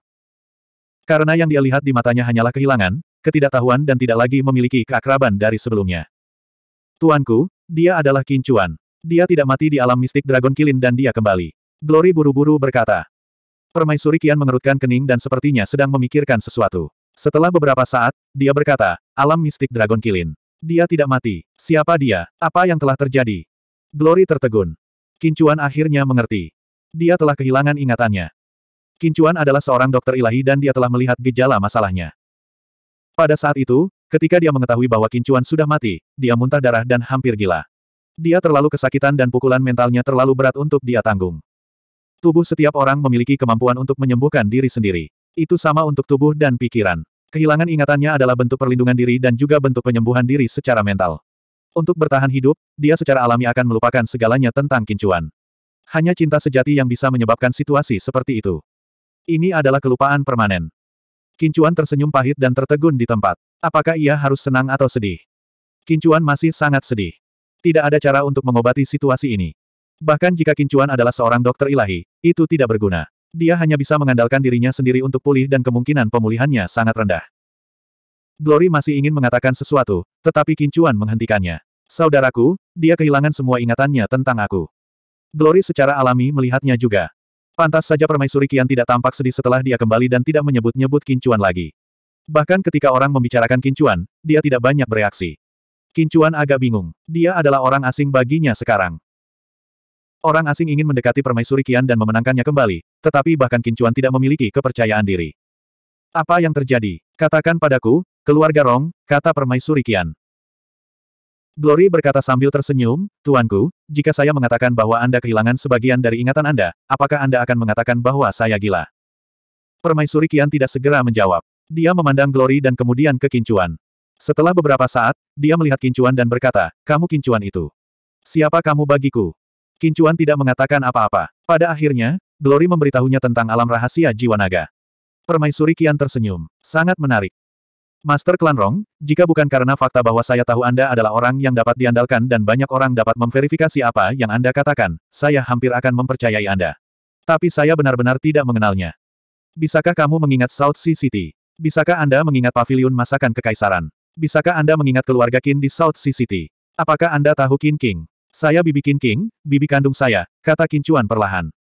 Karena yang dia lihat di matanya hanyalah kehilangan, ketidaktahuan dan tidak lagi memiliki keakraban dari sebelumnya. Tuanku, dia adalah Kincuan. Dia tidak mati di alam mistik Dragon Kilin dan dia kembali. Glory buru-buru berkata. Permaisuri Kian mengerutkan kening dan sepertinya sedang memikirkan sesuatu. Setelah beberapa saat, dia berkata, alam mistik Dragon Kilin. Dia tidak mati. Siapa dia? Apa yang telah terjadi? Glory tertegun. Kincuan akhirnya mengerti. Dia telah kehilangan ingatannya. Kincuan adalah seorang dokter ilahi dan dia telah melihat gejala masalahnya. Pada saat itu, ketika dia mengetahui bahwa Kincuan sudah mati, dia muntah darah dan hampir gila. Dia terlalu kesakitan dan pukulan mentalnya terlalu berat untuk dia tanggung. Tubuh setiap orang memiliki kemampuan untuk menyembuhkan diri sendiri. Itu sama untuk tubuh dan pikiran. Kehilangan ingatannya adalah bentuk perlindungan diri dan juga bentuk penyembuhan diri secara mental. Untuk bertahan hidup, dia secara alami akan melupakan segalanya tentang kincuan. Hanya cinta sejati yang bisa menyebabkan situasi seperti itu. Ini adalah kelupaan permanen. Kincuan tersenyum pahit dan tertegun di tempat. Apakah ia harus senang atau sedih? Kincuan masih sangat sedih. Tidak ada cara untuk mengobati situasi ini. Bahkan jika Kincuan adalah seorang dokter ilahi, itu tidak berguna. Dia hanya bisa mengandalkan dirinya sendiri untuk pulih dan kemungkinan pemulihannya sangat rendah. Glory masih ingin mengatakan sesuatu, tetapi Kincuan menghentikannya. Saudaraku, dia kehilangan semua ingatannya tentang aku. Glory secara alami melihatnya juga. Pantas saja permaisuri Kian tidak tampak sedih setelah dia kembali dan tidak menyebut-nyebut Kincuan lagi. Bahkan ketika orang membicarakan Kincuan, dia tidak banyak bereaksi. Kincuan agak bingung. Dia adalah orang asing baginya sekarang. Orang asing ingin mendekati permaisuri Qian dan memenangkannya kembali, tetapi bahkan Kincuan tidak memiliki kepercayaan diri. Apa yang terjadi? Katakan padaku, keluarga Rong, kata permaisuri Qian. Glory berkata sambil tersenyum, Tuanku, jika saya mengatakan bahwa Anda kehilangan sebagian dari ingatan Anda, apakah Anda akan mengatakan bahwa saya gila? Permaisuri Qian tidak segera menjawab. Dia memandang Glory dan kemudian ke Kincuan. Setelah beberapa saat, dia melihat Kincuan dan berkata, Kamu Kincuan itu. Siapa kamu bagiku? Kincuan tidak mengatakan apa-apa. Pada akhirnya, Glory memberitahunya tentang alam rahasia jiwa naga. Permaisuri Kian tersenyum. Sangat menarik. Master Klan Rong, jika bukan karena fakta bahwa saya tahu Anda adalah orang yang dapat diandalkan dan banyak orang dapat memverifikasi apa yang Anda katakan, saya hampir akan mempercayai Anda. Tapi saya benar-benar tidak mengenalnya. Bisakah kamu mengingat South Sea City? Bisakah Anda mengingat Paviliun masakan kekaisaran? Bisakah Anda mengingat keluarga Qin di South Sea City? Apakah Anda tahu Qin King? Saya bibi King, bibi kandung saya, kata Kincuan perlahan.